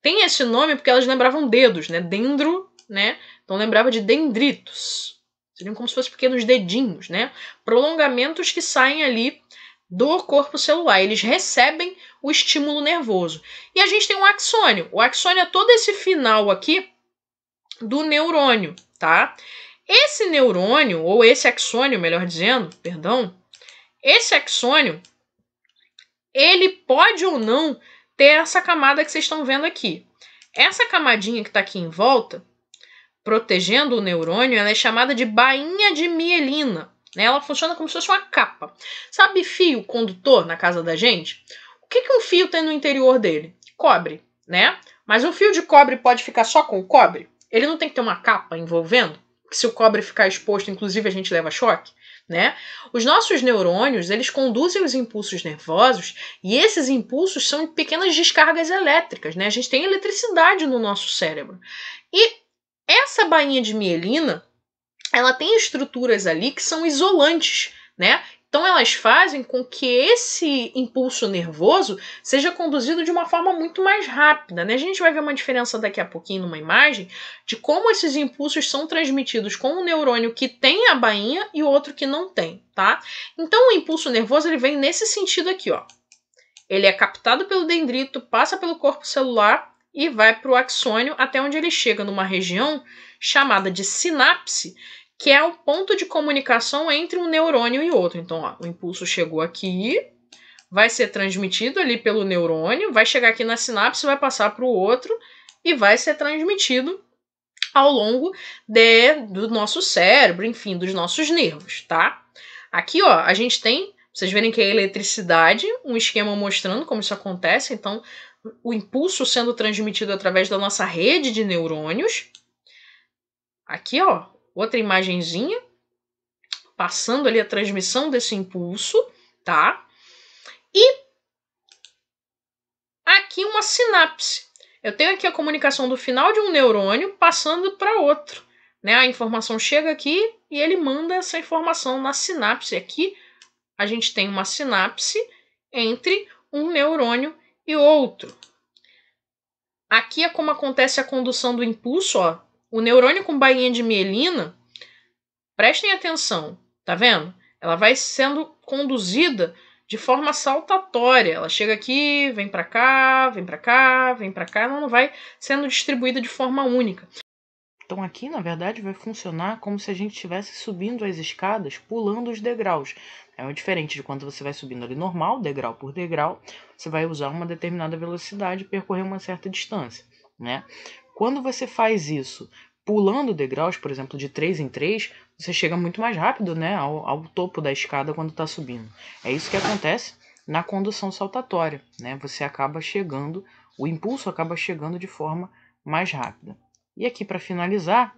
Tem esse nome porque elas lembravam dedos, né? Dendro, né? Então lembrava de dendritos. Seriam como se fossem pequenos dedinhos, né? Prolongamentos que saem ali do corpo celular. Eles recebem o estímulo nervoso. E a gente tem um axônio. O axônio é todo esse final aqui do neurônio, tá? Esse neurônio, ou esse axônio, melhor dizendo, perdão, esse axônio, ele pode ou não ter essa camada que vocês estão vendo aqui. Essa camadinha que está aqui em volta protegendo o neurônio, ela é chamada de bainha de mielina. Né? Ela funciona como se fosse uma capa. Sabe fio condutor na casa da gente? O que, que um fio tem no interior dele? Cobre, né? Mas um fio de cobre pode ficar só com o cobre? Ele não tem que ter uma capa envolvendo? Que se o cobre ficar exposto, inclusive a gente leva choque? Né? Os nossos neurônios, eles conduzem os impulsos nervosos e esses impulsos são pequenas descargas elétricas, né? A gente tem eletricidade no nosso cérebro. E essa bainha de mielina, ela tem estruturas ali que são isolantes, né? Então elas fazem com que esse impulso nervoso seja conduzido de uma forma muito mais rápida. Né? A gente vai ver uma diferença daqui a pouquinho numa imagem de como esses impulsos são transmitidos com um neurônio que tem a bainha e outro que não tem, tá? Então o impulso nervoso ele vem nesse sentido aqui, ó. Ele é captado pelo dendrito, passa pelo corpo celular e vai para o axônio até onde ele chega numa região chamada de sinapse, que é o ponto de comunicação entre um neurônio e outro. Então, ó, o impulso chegou aqui, vai ser transmitido ali pelo neurônio, vai chegar aqui na sinapse, vai passar para o outro e vai ser transmitido ao longo de, do nosso cérebro, enfim, dos nossos nervos, tá? Aqui, ó, a gente tem, vocês verem que é eletricidade, um esquema mostrando como isso acontece. Então, o impulso sendo transmitido através da nossa rede de neurônios. Aqui, ó, outra imagenzinha, passando ali a transmissão desse impulso, tá? E aqui uma sinapse. Eu tenho aqui a comunicação do final de um neurônio passando para outro. Né? A informação chega aqui e ele manda essa informação na sinapse. Aqui a gente tem uma sinapse entre um neurônio e outro. Aqui é como acontece a condução do impulso, ó. O neurônio com bainha de mielina, prestem atenção, tá vendo? Ela vai sendo conduzida de forma saltatória. Ela chega aqui, vem para cá, vem para cá, vem para cá, ela não vai sendo distribuída de forma única. Então aqui, na verdade, vai funcionar como se a gente estivesse subindo as escadas, pulando os degraus. É diferente de quando você vai subindo ali normal, degrau por degrau, você vai usar uma determinada velocidade e percorrer uma certa distância, né? Quando você faz isso pulando degraus, por exemplo, de 3 em 3, você chega muito mais rápido né, ao, ao topo da escada quando está subindo. É isso que acontece na condução saltatória. Né? Você acaba chegando, o impulso acaba chegando de forma mais rápida. E aqui, para finalizar,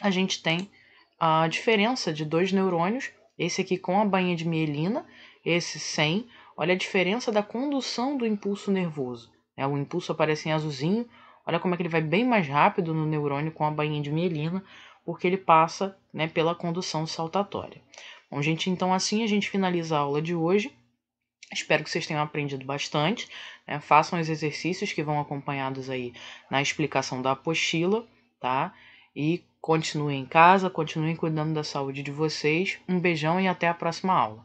a gente tem a diferença de dois neurônios esse aqui com a bainha de mielina, esse sem. Olha a diferença da condução do impulso nervoso. Né? O impulso aparece em azulzinho. Olha como é que ele vai bem mais rápido no neurônio com a bainha de mielina, porque ele passa né, pela condução saltatória. Bom, gente, então assim a gente finaliza a aula de hoje. Espero que vocês tenham aprendido bastante. Né? Façam os exercícios que vão acompanhados aí na explicação da apostila, tá? E Continuem em casa, continuem cuidando da saúde de vocês. Um beijão e até a próxima aula.